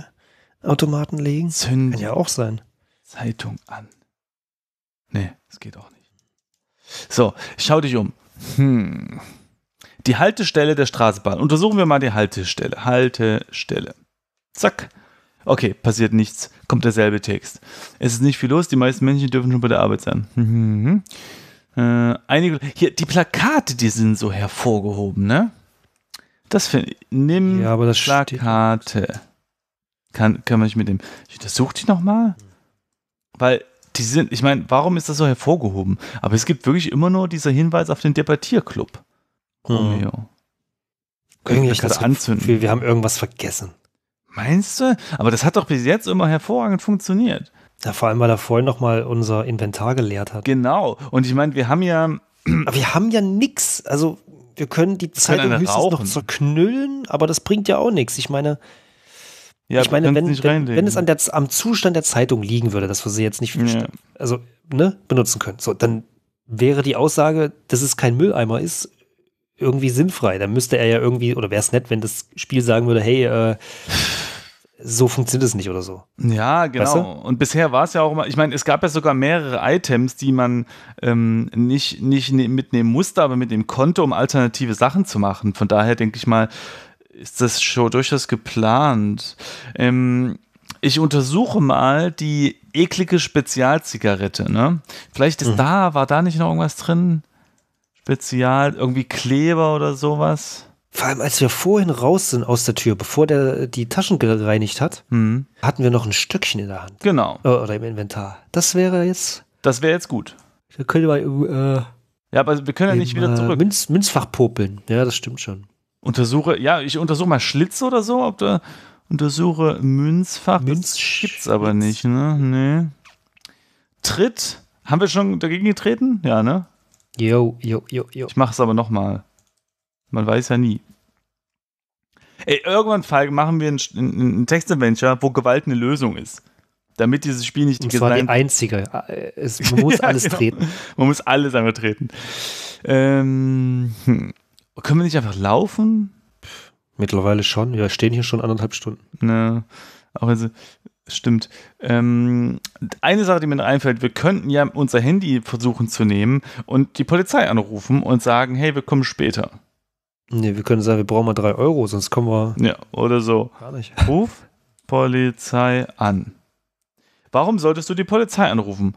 Automaten legen? Zünden. Kann ja auch sein. Zeitung an. Nee, das geht auch nicht. So, schau dich um. Hm. Die Haltestelle der Straßenbahn. Untersuchen wir mal die Haltestelle. Haltestelle. Zack. Okay, passiert nichts. Kommt derselbe Text. Es ist nicht viel los. Die meisten Menschen dürfen schon bei der Arbeit sein. Hm, äh, einige, hier, die Plakate, die sind so hervorgehoben, ne? Das finde ich. Nimm ja, Plakate. Steht. Kann, kann man nicht mit dem. Das sucht die nochmal? Weil die sind, ich meine, warum ist das so hervorgehoben? Aber es gibt wirklich immer nur dieser Hinweis auf den Debattierclub. Hm. Romeo. Hm. Irgendwie wir das anzünden. Gefühl, wir haben irgendwas vergessen. Meinst du? Aber das hat doch bis jetzt immer hervorragend funktioniert. Ja, vor allem, weil er vorhin nochmal unser Inventar geleert hat. Genau. Und ich meine, wir haben ja. Aber wir haben ja nichts. Also, wir können die Zeit höchstens rauchen. noch zerknüllen, aber das bringt ja auch nichts. Ich meine, ja, ich meine, wenn, wenn, wenn, es ne? an der, am Zustand der Zeitung liegen würde, dass wir sie jetzt nicht ja. also, ne, benutzen können, so, dann wäre die Aussage, dass es kein Mülleimer ist, irgendwie sinnfrei. Dann müsste er ja irgendwie, oder wäre es nett, wenn das Spiel sagen würde, hey, äh, so funktioniert es nicht oder so. Ja, genau. Weißt du? Und bisher war es ja auch immer, ich meine, es gab ja sogar mehrere Items, die man ähm, nicht, nicht ne-, mitnehmen musste, aber mitnehmen konnte, um alternative Sachen zu machen. Von daher denke ich mal, ist das schon durchaus geplant. Ähm, ich untersuche mal die eklige Spezialzigarette, ne? Vielleicht ist mhm. da, war da nicht noch irgendwas drin? Spezial, irgendwie Kleber oder sowas? Vor allem, als wir vorhin raus sind aus der Tür, bevor der die Taschen gereinigt hat, mhm. hatten wir noch ein Stückchen in der Hand. Genau. Äh, oder im Inventar. Das wäre jetzt. Das wäre jetzt gut. Da könnte man. Äh, ja, aber wir können ja nicht wieder äh, zurück. Münz, Münzfach popeln. Ja, das stimmt schon. Untersuche, ja, ich untersuche mal Schlitze oder so, ob da untersuche Münzfach. Münz gibt's aber nicht, ne? Nee. Tritt. Haben wir schon dagegen getreten? Ja, ne? Jo, jo, jo, jo. Ich mach's aber nochmal. Man weiß ja nie. Ey, irgendwann Falk, machen wir ein, ein, ein Text-Adventure, wo Gewalt eine Lösung ist. Damit dieses Spiel nicht die Gewalt. Das war die einzige. Äh, es, man muss ja, alles genau. treten. Man muss alles einmal treten. Ähm, hm. Können wir nicht einfach laufen? Mittlerweile schon. Wir stehen hier schon anderthalb Stunden. Ne, auch also, stimmt. Ähm, eine Sache, die mir noch einfällt, wir könnten ja unser Handy versuchen zu nehmen und die Polizei anrufen und sagen, hey, wir kommen später. Nee, wir können sagen, wir brauchen mal drei Euro, sonst kommen wir. Ja, oder so. Gar nicht. Ruf Polizei an. Warum solltest du die Polizei anrufen?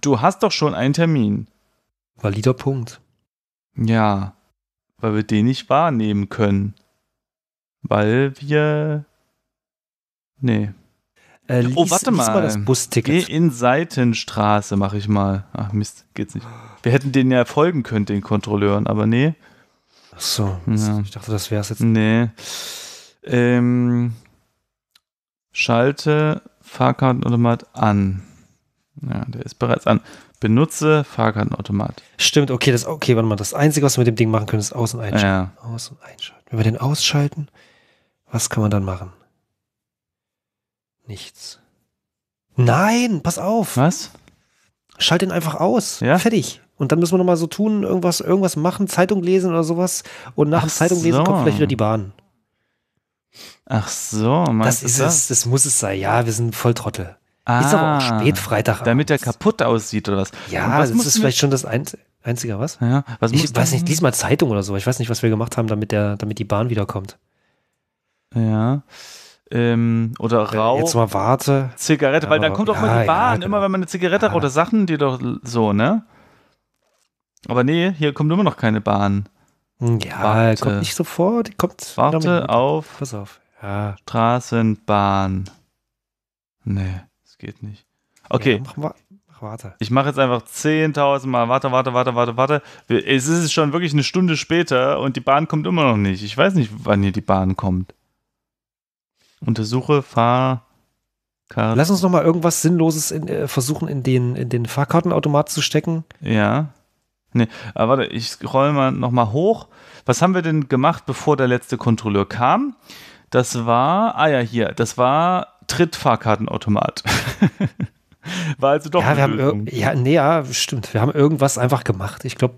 Du hast doch schon einen Termin. Valider Punkt. Ja, weil wir den nicht wahrnehmen können. Weil wir. Nee. Äh, oh, lies, oh, warte mal. mal das Busticket. Geh in Seitenstraße, mache ich mal. Ach Mist, geht's nicht. Wir hätten den ja folgen können, den Kontrolleuren, aber nee. Ach so, ja. ich dachte, das wäre es jetzt. Nee. Ähm, schalte Fahrkartenautomat an. Ja, der ist bereits an. Benutze Fahrkartenautomat. Stimmt, okay, das okay, warte mal. Das Einzige, was wir mit dem Ding machen können, ist aus- und einschalten. Ja. Aus- und einschalten. Wenn wir den ausschalten, was kann man dann machen? Nichts. Nein, pass auf. Was? Schalt ihn einfach aus. Ja? Fertig. Und dann müssen wir nochmal so tun, irgendwas, irgendwas machen, Zeitung lesen oder sowas. Und nach Ach Zeitung lesen so. kommt vielleicht wieder die Bahn. Ach so, meinst das ist das? es, das muss es sein. Ja, wir sind voll Trottel. Ah, ist aber auch spät Damit der kaputt aussieht oder was? Ja, was das ist vielleicht schon das Einzige. was? Ja, was ich weiß nicht, lies mal Zeitung oder so. Ich weiß nicht, was wir gemacht haben, damit, der, damit die Bahn wiederkommt. Ja. Ähm, oder Rauch. Jetzt mal warte. Zigarette, ja, weil dann kommt doch ja, mal die Bahn. Genau. Immer wenn man eine Zigarette raucht, oder Sachen, die doch so, ne? Aber nee, hier kommt immer noch keine Bahn. Hm, ja, warte. kommt nicht sofort. Kommt warte auf, Pass auf. Ja. Straßenbahn. Nee geht nicht. Okay. Ja, mach, mach warte. Ich mache jetzt einfach 10.000 Mal. Warte, warte, warte, warte, warte. Es ist schon wirklich eine Stunde später und die Bahn kommt immer noch nicht. Ich weiß nicht, wann hier die Bahn kommt. Untersuche Fahr. Lass uns noch mal irgendwas Sinnloses in, äh, versuchen, in den, in den Fahrkartenautomat zu stecken. Ja. Nee, aber warte, ich scroll mal noch mal hoch. Was haben wir denn gemacht, bevor der letzte Kontrolleur kam? Das war, ah ja, hier, das war Trittfahrkartenautomat. War also doch. Ja, wir haben ja, nee, ja, stimmt. Wir haben irgendwas einfach gemacht. Ich glaube,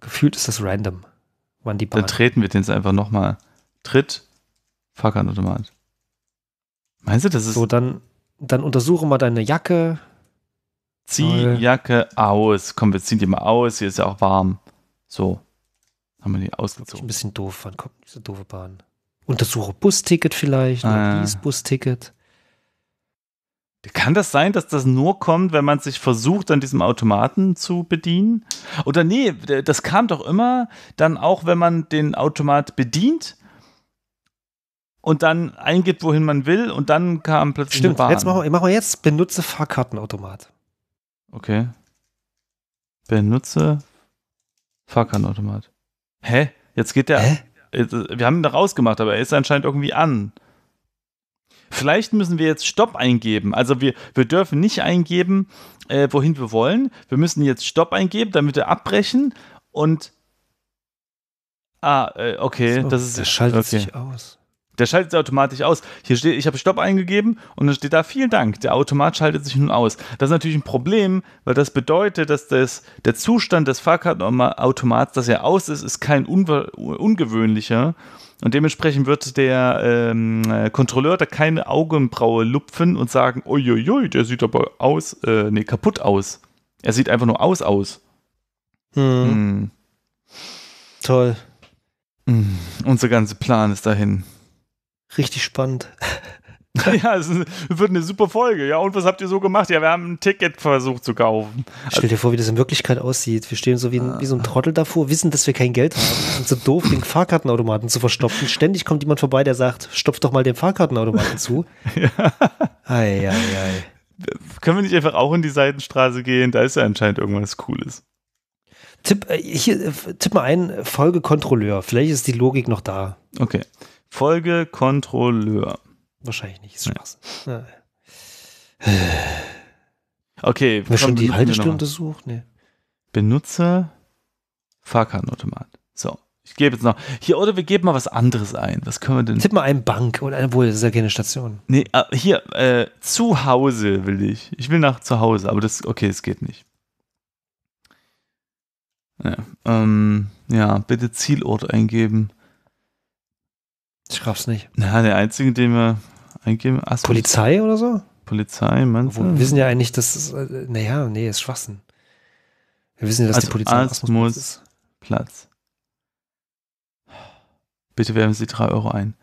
gefühlt ist das random, wann die Bahn. Dann treten wir den jetzt einfach nochmal. Tritt, Fahrkartenautomat. Meinst du, das ist. So, dann, dann untersuche mal deine Jacke. Zieh Toll. Jacke aus. Komm, wir ziehen die mal aus. Hier ist ja auch warm. So. Haben wir die ausgezogen. Das ist ein bisschen doof. Wann kommt diese doofe Bahn? untersuche Busticket vielleicht, ah, oder dies Busticket. Kann das sein, dass das nur kommt, wenn man sich versucht, an diesem Automaten zu bedienen? Oder nee, das kam doch immer dann auch, wenn man den Automat bedient und dann eingibt, wohin man will und dann kam plötzlich Stimmt, eine Bahn. jetzt machen wir, machen wir jetzt benutze Fahrkartenautomat. Okay. Benutze Fahrkartenautomat. Hä? Jetzt geht der. Hä? Äh, wir haben ihn da rausgemacht, aber er ist anscheinend irgendwie an. Vielleicht müssen wir jetzt Stopp eingeben. Also wir, wir dürfen nicht eingeben, äh, wohin wir wollen. Wir müssen jetzt Stopp eingeben, damit wir abbrechen und Ah, äh, okay, so, das ist. Der schaltet okay. sich aus. Der schaltet automatisch aus. Hier steht, ich habe Stopp eingegeben und dann steht da vielen Dank. Der Automat schaltet sich nun aus. Das ist natürlich ein Problem, weil das bedeutet, dass das, der Zustand des Fahrkartenautomats, dass er aus ist, ist kein ungewöhnlicher. Und dementsprechend wird der ähm, Kontrolleur da keine Augenbraue lupfen und sagen, uiuiui, der sieht aber aus, äh, nee, kaputt aus. Er sieht einfach nur aus aus. Hm. Hm. Toll. Mhm. Unser ganzer Plan ist dahin. Richtig spannend. ja, es wird eine super Folge. Ja, und was habt ihr so gemacht? Ja, wir haben ein Ticket versucht zu kaufen. Stell dir vor, wie das in Wirklichkeit aussieht. Wir stehen so wie, ein, ah. wie so ein Trottel davor, wissen, dass wir kein Geld haben. sind so doof, den Fahrkartenautomaten zu verstopfen. Ständig kommt jemand vorbei, der sagt, stopf doch mal den Fahrkartenautomaten zu. ja. Ei, ei, ei. Können wir nicht einfach auch in die Seitenstraße gehen? Da ist ja anscheinend irgendwas Cooles. Tipp, äh, hier, äh, tipp mal ein, Folgekontrolleur. Vielleicht ist die Logik noch da. Okay. Folge Kontrolleur. Wahrscheinlich nicht. Ist Spaß. Ja. Okay. Haben wir schon die Haltestelle untersucht? Nee. Benutze Fahrkartenautomat. So. Ich gebe jetzt noch. Hier, oder wir geben mal was anderes ein. Was können wir denn? Tipp mal ein Bank oder obwohl, das ist ja keine Station. Nee, ah, hier, äh, zu Hause will ich. Ich will nach zu Hause, aber das, okay, es geht nicht. Ja, ähm, ja, bitte Zielort eingeben. Ich raff's nicht. Na, der einzige, den wir eingeben. Ach, Polizei oder so? Polizei, meinst du? Wir wissen ja eigentlich, dass. Es, äh, naja, nee, ist Schwassen. Wir wissen ja, dass also die Polizei Asmusplatz ist. Platz. Bitte werfen Sie 3 Euro ein.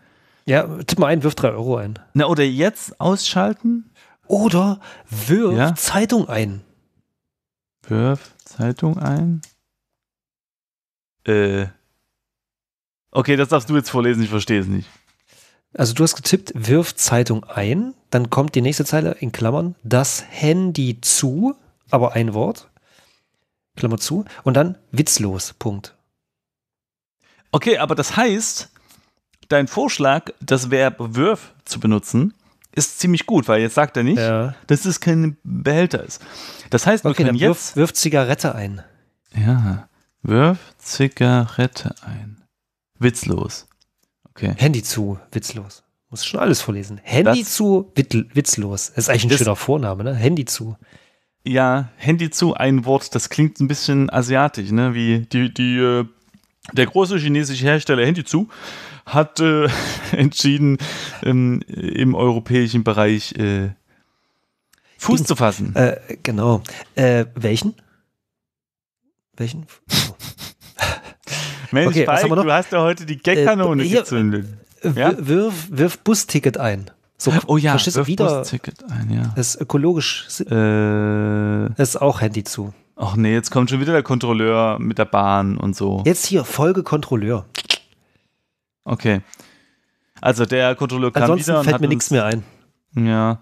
Ja, tipp mal ein, wirf 3 Euro ein. Na, oder jetzt ausschalten. Oder wirf ja? Zeitung ein. Wirf Zeitung ein. Äh, Okay, das darfst du jetzt vorlesen, ich verstehe es nicht. Also du hast getippt, wirf Zeitung ein, dann kommt die nächste Zeile in Klammern, das Handy zu, aber ein Wort, Klammer zu, und dann witzlos, Punkt. Okay, aber das heißt, dein Vorschlag, das Verb wirf zu benutzen, ist ziemlich gut, weil jetzt sagt er nicht, ja. dass es kein Behälter ist. Das heißt, man okay, kann dann jetzt... wirf Zigarette ein. Ja, wirf Zigarette ein. Witzlos. Okay. Handy zu, witzlos. Muss schon alles vorlesen. Handy das, zu, witzlos. Das ist eigentlich ein das, schöner Vorname, ne? Handy zu. Ja, Handy zu, ein Wort, das klingt ein bisschen asiatisch, ne? Wie die, die, äh, der große chinesische Hersteller Handy zu hat äh, entschieden, ähm, im europäischen Bereich äh, Fuß Ding. zu fassen. Äh, genau. Äh, welchen? Welchen? Oh. Mensch, okay, Falk, du hast ja heute die Gagkanone äh, gezündet. Äh, ja? Wirf, wirf Busticket ein. So, oh ja, wirf wieder. Busticket ein, ja. Das ist ökologisch. Äh, das ist auch Handy zu. Ach nee, jetzt kommt schon wieder der Kontrolleur mit der Bahn und so. Jetzt hier, Folge Kontrolleur. Okay. Also der Kontrolleur kam Ansonsten wieder. Ansonsten fällt mir nichts mehr ein. Ja.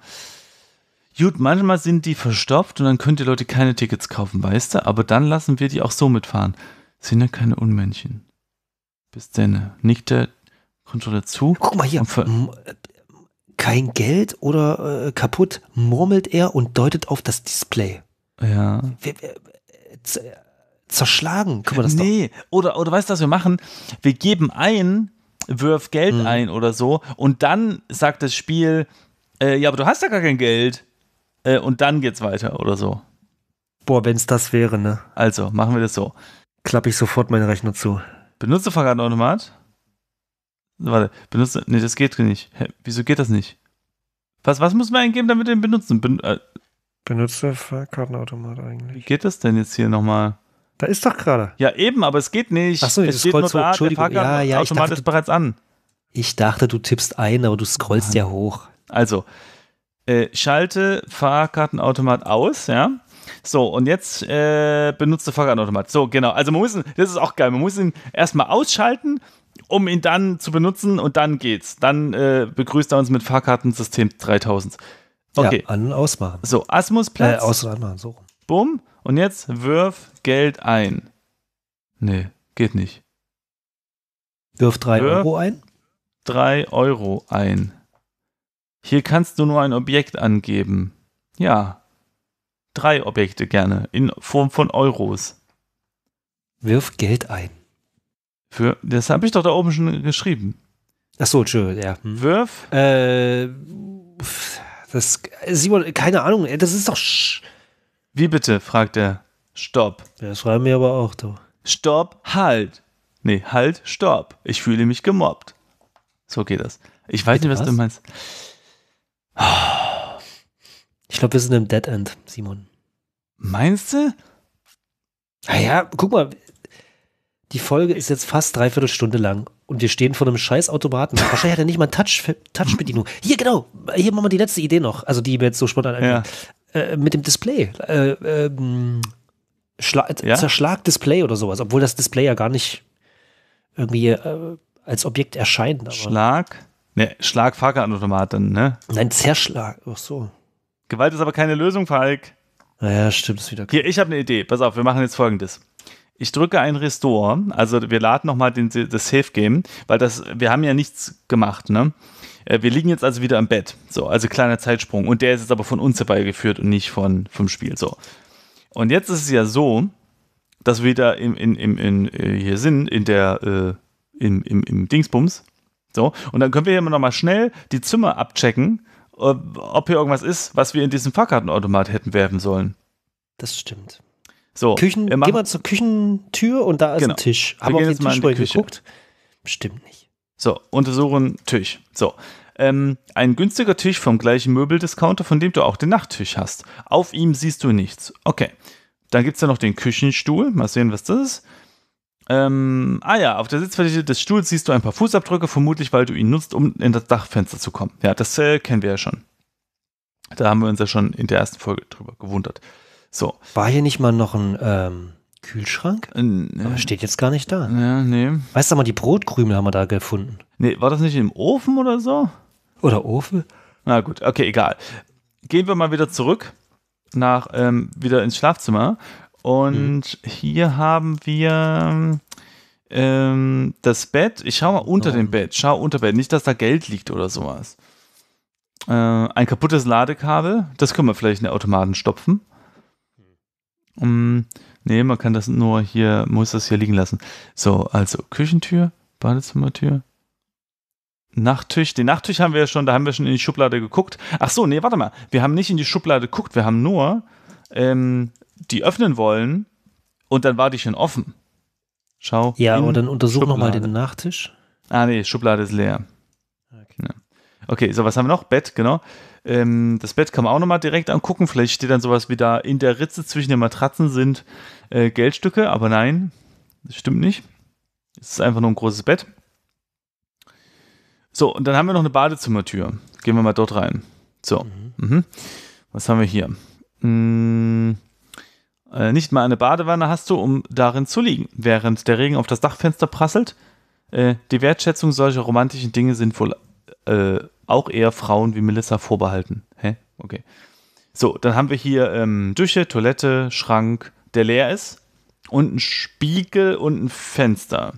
Gut, manchmal sind die verstopft und dann könnt ihr Leute keine Tickets kaufen, weißt du? Aber dann lassen wir die auch so mitfahren sind ja keine Unmännchen. Bis denn Nickt der Kontrolle zu. Guck mal hier. Kein Geld oder äh, kaputt, murmelt er und deutet auf das Display. Ja. Wir, wir, zerschlagen. Können wir das nee. Doch. Oder, oder weißt du, was wir machen? Wir geben ein, wirf Geld mhm. ein oder so und dann sagt das Spiel, äh, ja, aber du hast ja gar kein Geld. Äh, und dann geht's weiter oder so. Boah, wenn's das wäre, ne? Also, machen wir das so klappe ich sofort meinen Rechner zu. Benutze Fahrkartenautomat? Warte, benutze. Nee, das geht nicht. Hä, wieso geht das nicht? Was, was muss man eingeben, damit wir den benutzen? Ben, äh, benutze Fahrkartenautomat eigentlich. Wie geht das denn jetzt hier nochmal? Da ist doch gerade. Ja, eben, aber es geht nicht. Achso, es steht nur da, der ja, ja, Automat ist bereits an. Ich dachte, du tippst ein, aber du scrollst Mann. ja hoch. Also, äh, schalte Fahrkartenautomat aus, ja. So, und jetzt äh, der Fahrradautomat. So, genau. Also man muss ihn, das ist auch geil, man muss ihn erstmal ausschalten, um ihn dann zu benutzen und dann geht's. Dann äh, begrüßt er uns mit Fahrkartensystem 3000. Okay. Ja, an- und ausmachen. So, Asmusplatz. Äh, aus- und anmachen, so rum. Bumm. Und jetzt wirf Geld ein. Nee, geht nicht. Wirf 3 Euro ein. 3 Euro ein. Hier kannst du nur ein Objekt angeben. Ja drei Objekte gerne in Form von Euros. Wirf Geld ein. Für, das habe ich doch da oben schon geschrieben. Ach so, schön, ja. Hm. Wirf. Äh, das, Simon, keine Ahnung, das ist doch. Sch Wie bitte? fragt er. Stopp. Das schreiben wir aber auch, du. Stopp, halt. Nee, halt, stopp. Ich fühle mich gemobbt. So geht das. Ich weiß Bitte nicht, was, was, du meinst. Oh. Ich glaube, wir sind im Dead End, Simon. Meinst du? Naja, ah guck mal, die Folge ist jetzt fast dreiviertel Stunde lang und wir stehen vor einem scheiß Automaten. Wahrscheinlich hat er nicht mal Touch, Touch-Bedienung. Hier, genau, hier machen wir die letzte Idee noch, also die wir jetzt so spontan einfällt. Ja. Äh, mit dem Display. Äh, ähm, äh, ja? Zerschlag-Display oder sowas, obwohl das Display ja gar nicht irgendwie äh, als Objekt erscheint. Aber. Schlag? Ne, schlag fahrkartenautomaten ne? Nein, Zerschlag. Ach so. Gewalt ist aber keine Lösung, Falk. Naja, stimmt, ist wieder. Hier, ich habe eine Idee. Pass auf, wir machen jetzt folgendes. Ich drücke ein Restore, also wir laden nochmal das Safe Game, weil das, wir haben ja nichts gemacht, ne? Äh, wir liegen jetzt also wieder im Bett. So, also kleiner Zeitsprung. Und der ist jetzt aber von uns herbeigeführt und nicht von, vom Spiel. So. Und jetzt ist es ja so, dass wir da im, in, im, in, äh, hier sind, in der, äh, im, im, im Dingsbums. So. Und dann können wir hier immer nochmal schnell die Zimmer abchecken ob hier irgendwas ist, was wir in diesen Fahrkartenautomat hätten werfen sollen. Das stimmt. So, Küchen, wir machen, gehen wir zur Küchentür und da ist genau. ein Tisch. Haben wir auf den Tisch mal geguckt? Stimmt nicht. So, untersuchen Tisch. So, ähm, ein günstiger Tisch vom gleichen Möbeldiscounter, von dem du auch den Nachttisch hast. Auf ihm siehst du nichts. Okay. Dann gibt es ja noch den Küchenstuhl. Mal sehen, was das ist. Ähm, ah ja, auf der Sitzfläche des Stuhls siehst du ein paar Fußabdrücke, vermutlich weil du ihn nutzt, um in das Dachfenster zu kommen. Ja, das äh, kennen wir ja schon. Da haben wir uns ja schon in der ersten Folge drüber gewundert. So. War hier nicht mal noch ein ähm, Kühlschrank? Ähm, Aber äh, steht jetzt gar nicht da. Ja, nee. Weißt du mal, die Brotkrümel haben wir da gefunden. Nee, war das nicht im Ofen oder so? Oder Ofen? Na gut, okay, egal. Gehen wir mal wieder zurück nach ähm, wieder ins Schlafzimmer und mhm. hier haben wir ähm, das Bett. Ich schaue mal unter oh. dem Bett. Schau unter Bett. Nicht, dass da Geld liegt oder sowas. Äh, ein kaputtes Ladekabel. Das können wir vielleicht in den Automaten stopfen. Um, mm, nee, man kann das nur hier, muss das hier liegen lassen. So, also Küchentür, Badezimmertür, Nachttisch. Den Nachttisch haben wir ja schon, da haben wir schon in die Schublade geguckt. Ach so, nee, warte mal. Wir haben nicht in die Schublade geguckt, wir haben nur ähm, die öffnen wollen und dann war die schon offen. Schau. Ja, und dann untersuch nochmal den Nachtisch. Ah, nee, Schublade ist leer. Okay, ja. okay so, was haben wir noch? Bett, genau. Ähm, das Bett kann man auch nochmal direkt angucken. Vielleicht steht dann sowas wie da in der Ritze zwischen den Matratzen sind äh, Geldstücke, aber nein, das stimmt nicht. Es ist einfach nur ein großes Bett. So, und dann haben wir noch eine Badezimmertür. Gehen wir mal dort rein. So. Mhm. Mhm. Was haben wir hier? mh, mm, äh, nicht mal eine Badewanne hast du, um darin zu liegen, während der Regen auf das Dachfenster prasselt. Äh, die Wertschätzung solcher romantischen Dinge sind wohl äh, auch eher Frauen wie Melissa vorbehalten. Hä? Okay. So, dann haben wir hier ähm, Dusche, Toilette, Schrank, der leer ist und ein Spiegel und ein Fenster.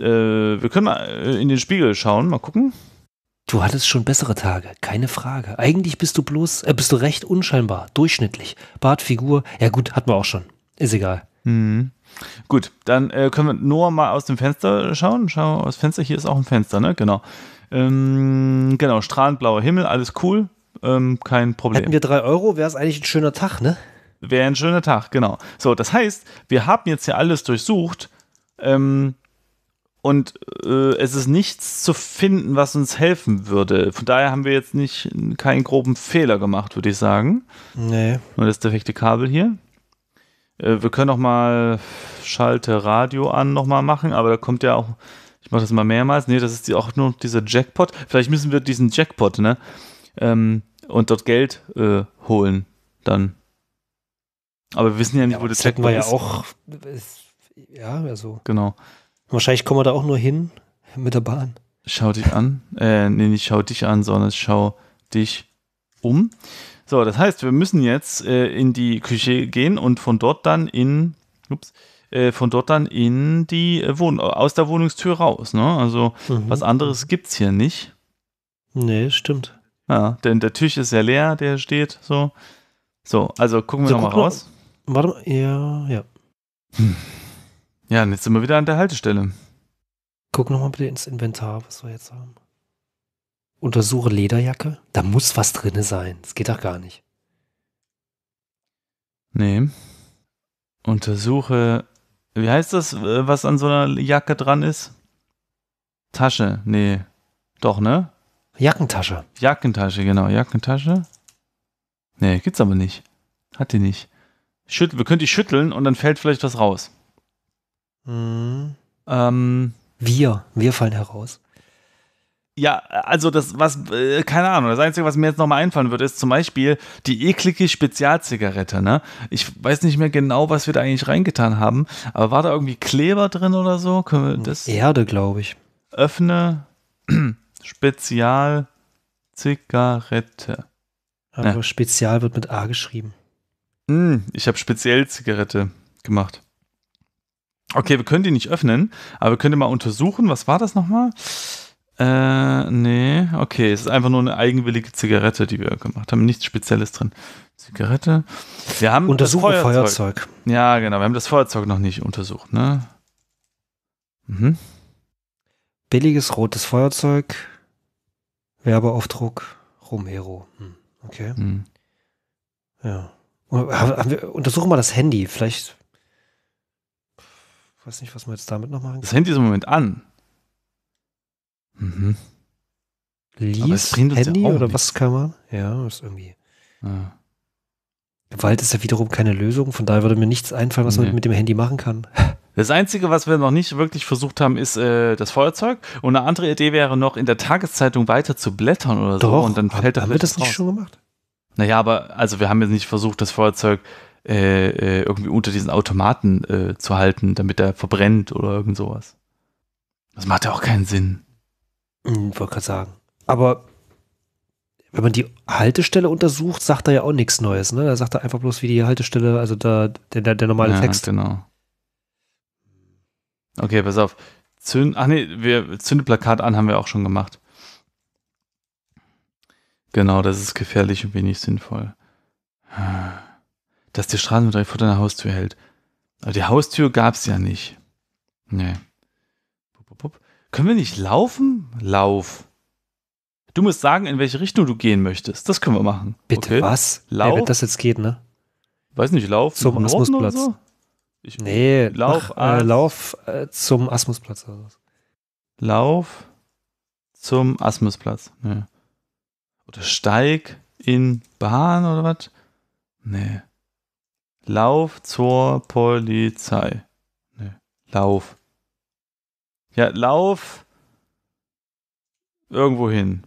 Äh, wir können mal äh, in den Spiegel schauen, mal gucken. Du hattest schon bessere Tage, keine Frage. Eigentlich bist du bloß, äh, bist du recht unscheinbar, durchschnittlich. Bartfigur, ja gut, hatten wir auch schon. Ist egal. Mhm. Gut, dann äh, können wir nur mal aus dem Fenster schauen. Schau aus Fenster, hier ist auch ein Fenster, ne? Genau. Ähm, genau, strahlend blauer Himmel, alles cool, ähm, kein Problem. Hätten wir drei Euro, wäre es eigentlich ein schöner Tag, ne? Wäre ein schöner Tag, genau. So, das heißt, wir haben jetzt hier alles durchsucht. Ähm, und äh, es ist nichts zu finden, was uns helfen würde. Von daher haben wir jetzt nicht keinen groben Fehler gemacht, würde ich sagen. Nee. Nur das defekte Kabel hier. Äh, wir können noch mal Schalte Radio an noch mal machen, aber da kommt ja auch ich mache das mal mehrmals. Nee, das ist die, auch nur dieser Jackpot. Vielleicht müssen wir diesen Jackpot, ne? Ähm, und dort Geld äh, holen dann. Aber wir wissen ja nicht, ja, wo das Jackpot wir ja auch ist, ja, so. Also. Genau. Wahrscheinlich kommen wir da auch nur hin mit der Bahn. Schau dich an. Äh, nee, nicht schau dich an, sondern schau dich um. So, das heißt, wir müssen jetzt äh, in die Küche gehen und von dort dann in. Ups, äh, von dort dann in die äh, Wohn aus der Wohnungstür raus. Ne? Also mhm. was anderes mhm. gibt es hier nicht. Nee, stimmt. Ja, denn der Tisch ist ja leer, der steht so. So, also gucken wir so, nochmal raus. Warte, mal, ja, ja. Hm. Ja, und jetzt sind wir wieder an der Haltestelle. Guck nochmal bitte ins Inventar, was wir jetzt haben. Untersuche Lederjacke. Da muss was drin sein. Das geht doch gar nicht. Nee. Untersuche. Wie heißt das, äh, was an so einer Jacke dran ist? Tasche. Nee. Doch, ne? Jackentasche. Jackentasche, genau. Jackentasche. Nee, gibt's aber nicht. Hat die nicht. Schüttel, wir können die schütteln und dann fällt vielleicht was raus. Mhm. Ähm, wir, wir fallen heraus. Ja, also das, was, äh, keine Ahnung, das Einzige, was mir jetzt nochmal einfallen wird, ist zum Beispiel die eklige Spezialzigarette, ne? Ich weiß nicht mehr genau, was wir da eigentlich reingetan haben, aber war da irgendwie Kleber drin oder so? Können wir das? Erde, glaube ich. Öffne Spezialzigarette. Aber ja. Spezial wird mit A geschrieben. Mm, ich habe Spezialzigarette gemacht. Okay, wir können die nicht öffnen, aber wir können mal untersuchen. Was war das nochmal? Äh, nee, okay, es ist einfach nur eine eigenwillige Zigarette, die wir gemacht haben. Nichts Spezielles drin. Zigarette. Wir haben Untersuchen das Feuerzeug. Feuerzeug. Ja, genau, wir haben das Feuerzeug noch nicht untersucht, ne? Mhm. Billiges rotes Feuerzeug, Werbeaufdruck, Romero. Hm. Okay. Hm. Ja. Untersuchen wir das Handy, vielleicht weiß nicht, was man jetzt damit noch machen kann. Das Handy ist im Moment an. Mhm. Lies Handy ja oder nicht. was kann man? Ja, ist irgendwie. Ja. Gewalt ist ja wiederum keine Lösung, von daher würde mir nichts einfallen, was nee. man mit dem Handy machen kann. Das Einzige, was wir noch nicht wirklich versucht haben, ist äh, das Feuerzeug. Und eine andere Idee wäre noch, in der Tageszeitung weiter zu blättern oder Doch, so. Und dann fällt da haben wir das nicht raus. schon gemacht? Naja, aber also wir haben jetzt nicht versucht, das Feuerzeug äh, äh, irgendwie unter diesen Automaten äh, zu halten, damit er verbrennt oder irgend sowas. Das macht ja auch keinen Sinn. Mhm, wollte gerade sagen. Aber wenn man die Haltestelle untersucht, sagt er ja auch nichts Neues. Ne? Da sagt er einfach bloß, wie die Haltestelle, also da, der, der, der normale ja, Text. genau. Okay, pass auf. Zünd, ach nee, wir, zünde an haben wir auch schon gemacht. Genau, das ist gefährlich und wenig sinnvoll. Hm dass der Straßenbetrieb vor deiner Haustür hält. Aber die Haustür gab es ja nicht. Nee. Bup, bup. Können wir nicht laufen? Lauf. Du musst sagen, in welche Richtung du gehen möchtest. Das können wir machen. Bitte okay. was? Lauf. Ey, wenn das jetzt geht, ne? Weiß nicht, Lauf zum Asmusplatz. So? nee, Lauf, nach, äh, Lauf äh, zum Asmusplatz. Lauf zum Asmusplatz. Nee. Oder Steig in Bahn oder was? Nee. Lauf zur Polizei. Nee, lauf. Ja, lauf irgendwo hin.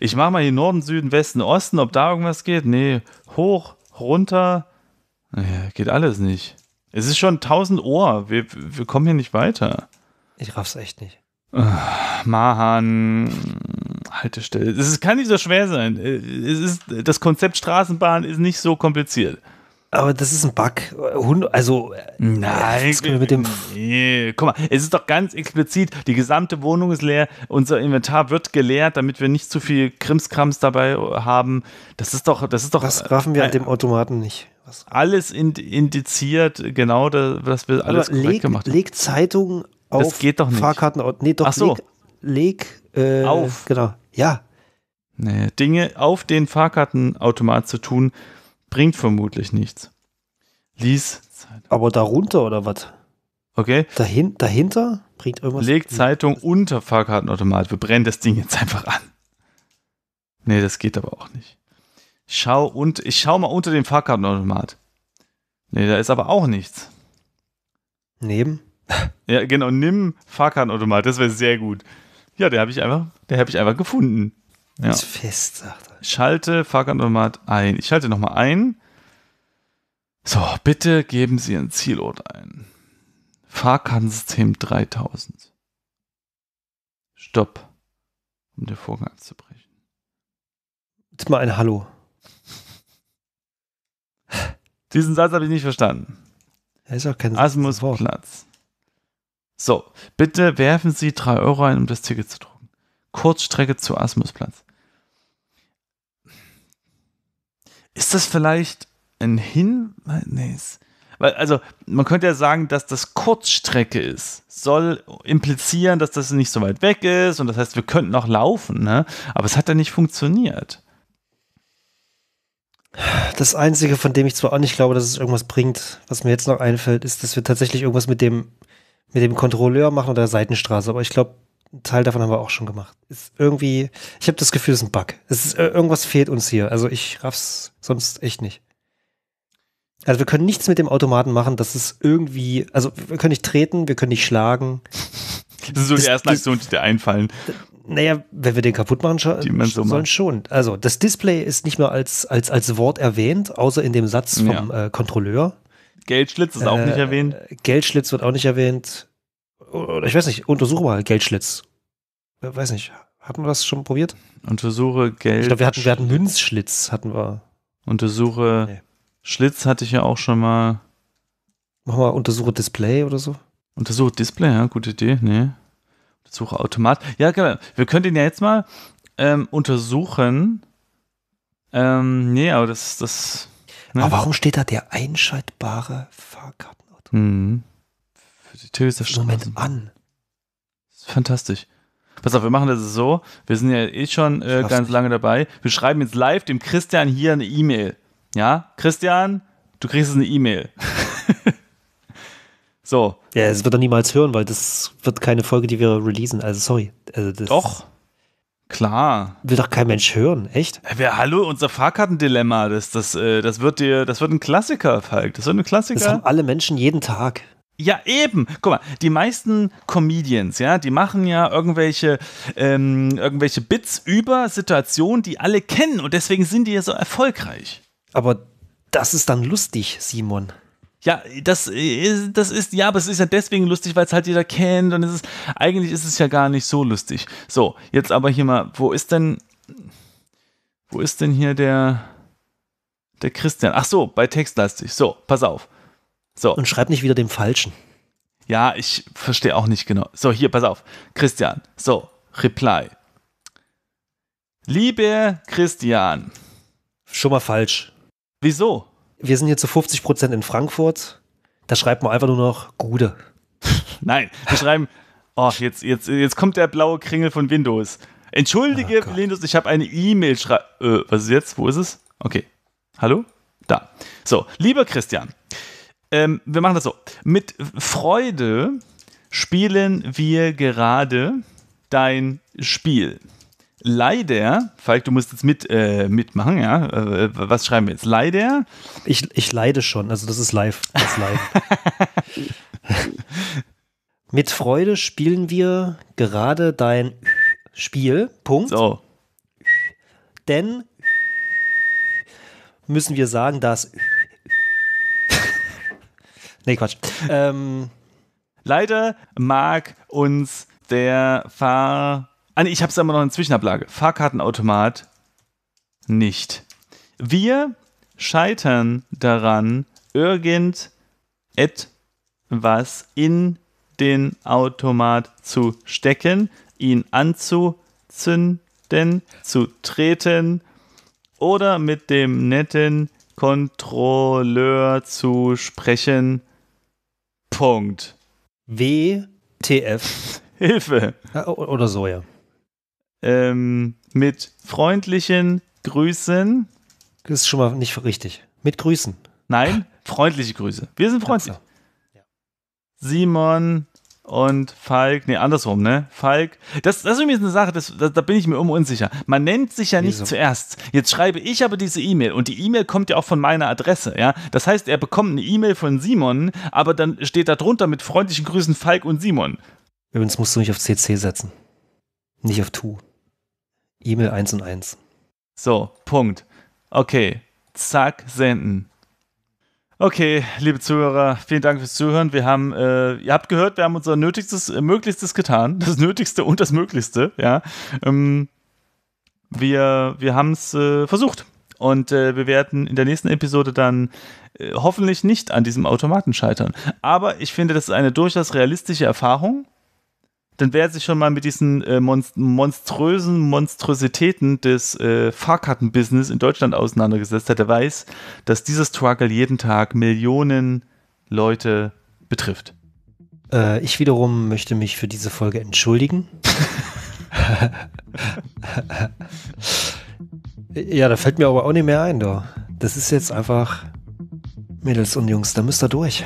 Ich mach mal hier Norden, Süden, Westen, Osten, ob da irgendwas geht. Nee, hoch, runter. Naja, geht alles nicht. Es ist schon 1000 Ohr. Wir, wir kommen hier nicht weiter. Ich raff's echt nicht. Ah, Mahan, Haltestelle. Es kann nicht so schwer sein. Äh, es ist, das Konzept Straßenbahn ist nicht so kompliziert. Aber das ist ein Bug. Also, nein, ja, mit dem. Nee. Guck mal, es ist doch ganz explizit, die gesamte Wohnung ist leer, unser Inventar wird geleert, damit wir nicht zu viel Krimskrams dabei haben. Das ist doch, das ist doch. Was raffen wir äh, an dem Automaten nicht? Was? Alles indiziert, genau, dass wir alles Aber korrekt leg, gemacht haben. Leg Zeitungen auf das geht doch nicht. Fahrkarten. Nee, doch, Ach so. leg, leg äh, auf. Genau, ja. Nee, Dinge auf den Fahrkartenautomat zu tun, bringt vermutlich nichts. Lies Zeitung. Aber darunter oder was? Okay. Dahin, dahinter bringt irgendwas. Legt Zeitung unter Fahrkartenautomat. Wir brennen das Ding jetzt einfach an. Nee, das geht aber auch nicht. Schau und ich schau mal unter dem Fahrkartenautomat. Nee, da ist aber auch nichts. Neben? Ja, genau, nimm Fahrkartenautomat, das wäre sehr gut. Ja, der habe ich einfach, der habe ich einfach gefunden. Ja. Ist fest, sagt er. Schalte Fahrkartenautomat ein. Ich schalte nochmal ein. So, bitte geben Sie Ihren Zielort ein. Fahrkartensystem 3000. Stopp. Um den Vorgang abzubrechen. Jetzt mal ein Hallo. Diesen Satz habe ich nicht verstanden. Er ist auch kein Asmus Wort. Platz. So, bitte werfen Sie 3 Euro ein, um das Ticket zu drucken. Kurzstrecke zu Asmusplatz. Ist das vielleicht ein Hinweis? Nee, weil, also, man könnte ja sagen, dass das Kurzstrecke ist. Soll implizieren, dass das nicht so weit weg ist und das heißt, wir könnten noch laufen, ne? Aber es hat ja nicht funktioniert. Das Einzige, von dem ich zwar auch nicht glaube, dass es irgendwas bringt, was mir jetzt noch einfällt, ist, dass wir tatsächlich irgendwas mit dem, mit dem Kontrolleur machen oder der Seitenstraße. Aber ich glaube, ein Teil davon haben wir auch schon gemacht. Ist irgendwie, ich habe das Gefühl, es ist ein Bug. Es ist, äh, irgendwas fehlt uns hier. Also ich raff's sonst echt nicht. Also wir können nichts mit dem Automaten machen, dass es irgendwie, also wir können nicht treten, wir können nicht schlagen. Das ist so das, die ersten Aktionen, die dir einfallen. Naja, wenn wir den kaputt machen die man so sollen schon. Also das Display ist nicht mehr als, als, als Wort erwähnt, außer in dem Satz vom ja. äh, Kontrolleur. Geldschlitz ist äh, auch nicht äh, erwähnt. Geldschlitz wird auch nicht erwähnt oder ich weiß nicht, untersuche mal Geldschlitz. Weiß nicht, hatten wir das schon probiert? Untersuche Geld. Ich glaube, wir hatten, wir hatten Münzschlitz, hatten wir. Untersuche nee. Schlitz hatte ich ja auch schon mal. Machen wir untersuche Display oder so. Untersuche Display, ja, gute Idee, nee. Untersuche Automat. Ja, genau. Wir können den ja jetzt mal ähm, untersuchen. Ähm, nee, aber das. das ne? Aber warum steht da der einschaltbare Fahrkartenautomat? Mhm. Die Theresa Moment an. ist fantastisch. Pass auf, wir machen das so. Wir sind ja eh schon äh, ganz lange dabei. Wir schreiben jetzt live dem Christian hier eine E-Mail. Ja? Christian, du kriegst eine E-Mail. so. Ja, es wird er niemals hören, weil das wird keine Folge, die wir releasen. Also sorry. Also, doch. Klar. Will doch kein Mensch hören, echt? Ja, äh, hallo, unser Fahrkartendilemma, das, das, äh, das, wird dir, das wird ein Klassiker, Falk. Das wird ein Klassiker. Das haben alle Menschen jeden Tag. Ja, eben. Guck mal, die meisten Comedians, ja, die machen ja irgendwelche, ähm, irgendwelche Bits über Situationen, die alle kennen und deswegen sind die ja so erfolgreich. Aber das ist dann lustig, Simon. Ja, das ist, äh, das ist, ja, aber es ist ja deswegen lustig, weil es halt jeder kennt und es ist, eigentlich ist es ja gar nicht so lustig. So, jetzt aber hier mal, wo ist denn, wo ist denn hier der, der Christian? Ach so, bei textlastig. So, pass auf. So. Und schreib nicht wieder dem Falschen. Ja, ich verstehe auch nicht genau. So, hier, pass auf. Christian. So, Reply. Liebe Christian. Schon mal falsch. Wieso? Wir sind jetzt zu 50 Prozent in Frankfurt. Da schreibt man einfach nur noch Gude. Nein, wir schreiben, oh, jetzt, jetzt, jetzt kommt der blaue Kringel von Windows. Entschuldige, oh Linus, ich habe eine E-Mail schreiben. Äh, was ist jetzt? Wo ist es? Okay. Hallo? Da. So, lieber Christian. Ähm, wir machen das so. Mit Freude spielen wir gerade dein Spiel. Leider, Falk, du musst jetzt mit, äh, mitmachen, ja? Äh, was schreiben wir jetzt? Leider? Ich, ich leide schon, also das ist live. Das live. mit Freude spielen wir gerade dein Spiel. Punkt. So. Denn müssen wir sagen, dass Nee, Quatsch. Ähm, leider mag uns der Fahr. Ah, nee, ich habe es aber noch in Zwischenablage. Fahrkartenautomat nicht. Wir scheitern daran, irgendetwas in den Automat zu stecken, ihn anzuzünden, zu treten oder mit dem netten Kontrolleur zu sprechen Punkt. WTF. Hilfe. Oder so, ja. Ähm, mit freundlichen Grüßen. Das ist schon mal nicht richtig. Mit Grüßen. Nein, freundliche Grüße. Wir sind freundlich. Ja, Simon und Falk, nee, andersrum, ne? Falk, das, das ist übrigens eine Sache, das, das da bin ich mir immer unsicher. Man nennt sich ja nicht Wieso? zuerst. Jetzt schreibe ich aber diese E-Mail und die E-Mail kommt ja auch von meiner Adresse, ja? Das heißt, er bekommt eine E-Mail von Simon, aber dann steht da drunter mit freundlichen Grüßen Falk und Simon. Übrigens musst du nicht auf CC setzen. Nicht auf Tu. E-Mail 1 und 1. So, Punkt. Okay, zack, senden. Okay, liebe Zuhörer, vielen Dank fürs Zuhören. Wir haben, äh, ihr habt gehört, wir haben unser Nötigstes, äh, Möglichstes getan. Das Nötigste und das Möglichste, ja. Ähm, wir wir haben es äh, versucht. Und äh, wir werden in der nächsten Episode dann äh, hoffentlich nicht an diesem Automaten scheitern. Aber ich finde, das ist eine durchaus realistische Erfahrung dann wer sich schon mal mit diesen äh, monst monströsen Monstrositäten des äh, Fahrkartenbusiness in Deutschland auseinandergesetzt hat, der weiß, dass dieses Struggle jeden Tag Millionen Leute betrifft. Äh, ich wiederum möchte mich für diese Folge entschuldigen. ja, da fällt mir aber auch nicht mehr ein, da. Das ist jetzt einfach Mädels und Jungs, da müsst ihr durch.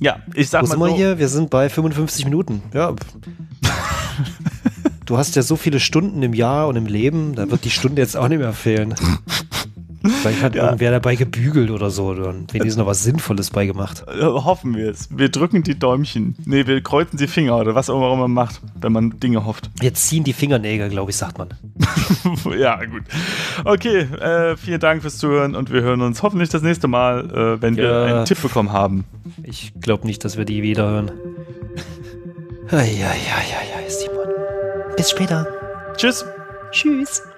Ja, ich sag Wo mal sind wir hier? Wir sind bei 55 Minuten. Ja, Du hast ja so viele Stunden im Jahr und im Leben, da wird die Stunde jetzt auch nicht mehr fehlen. Vielleicht hat ja. irgendwer dabei gebügelt oder so oder wenigstens noch was Sinnvolles beigemacht. Äh, hoffen wir es. Wir drücken die Däumchen. Nee, wir kreuzen die Finger oder was auch immer man macht, wenn man Dinge hofft. Wir ziehen die Fingernägel, glaube ich, sagt man. ja, gut. Okay, äh, vielen Dank fürs Zuhören und wir hören uns hoffentlich das nächste Mal, äh, wenn ja. wir einen Tipp bekommen haben. Ich glaube nicht, dass wir die wiederhören. Eieieiei. Bis später. Tschüss. Tschüss.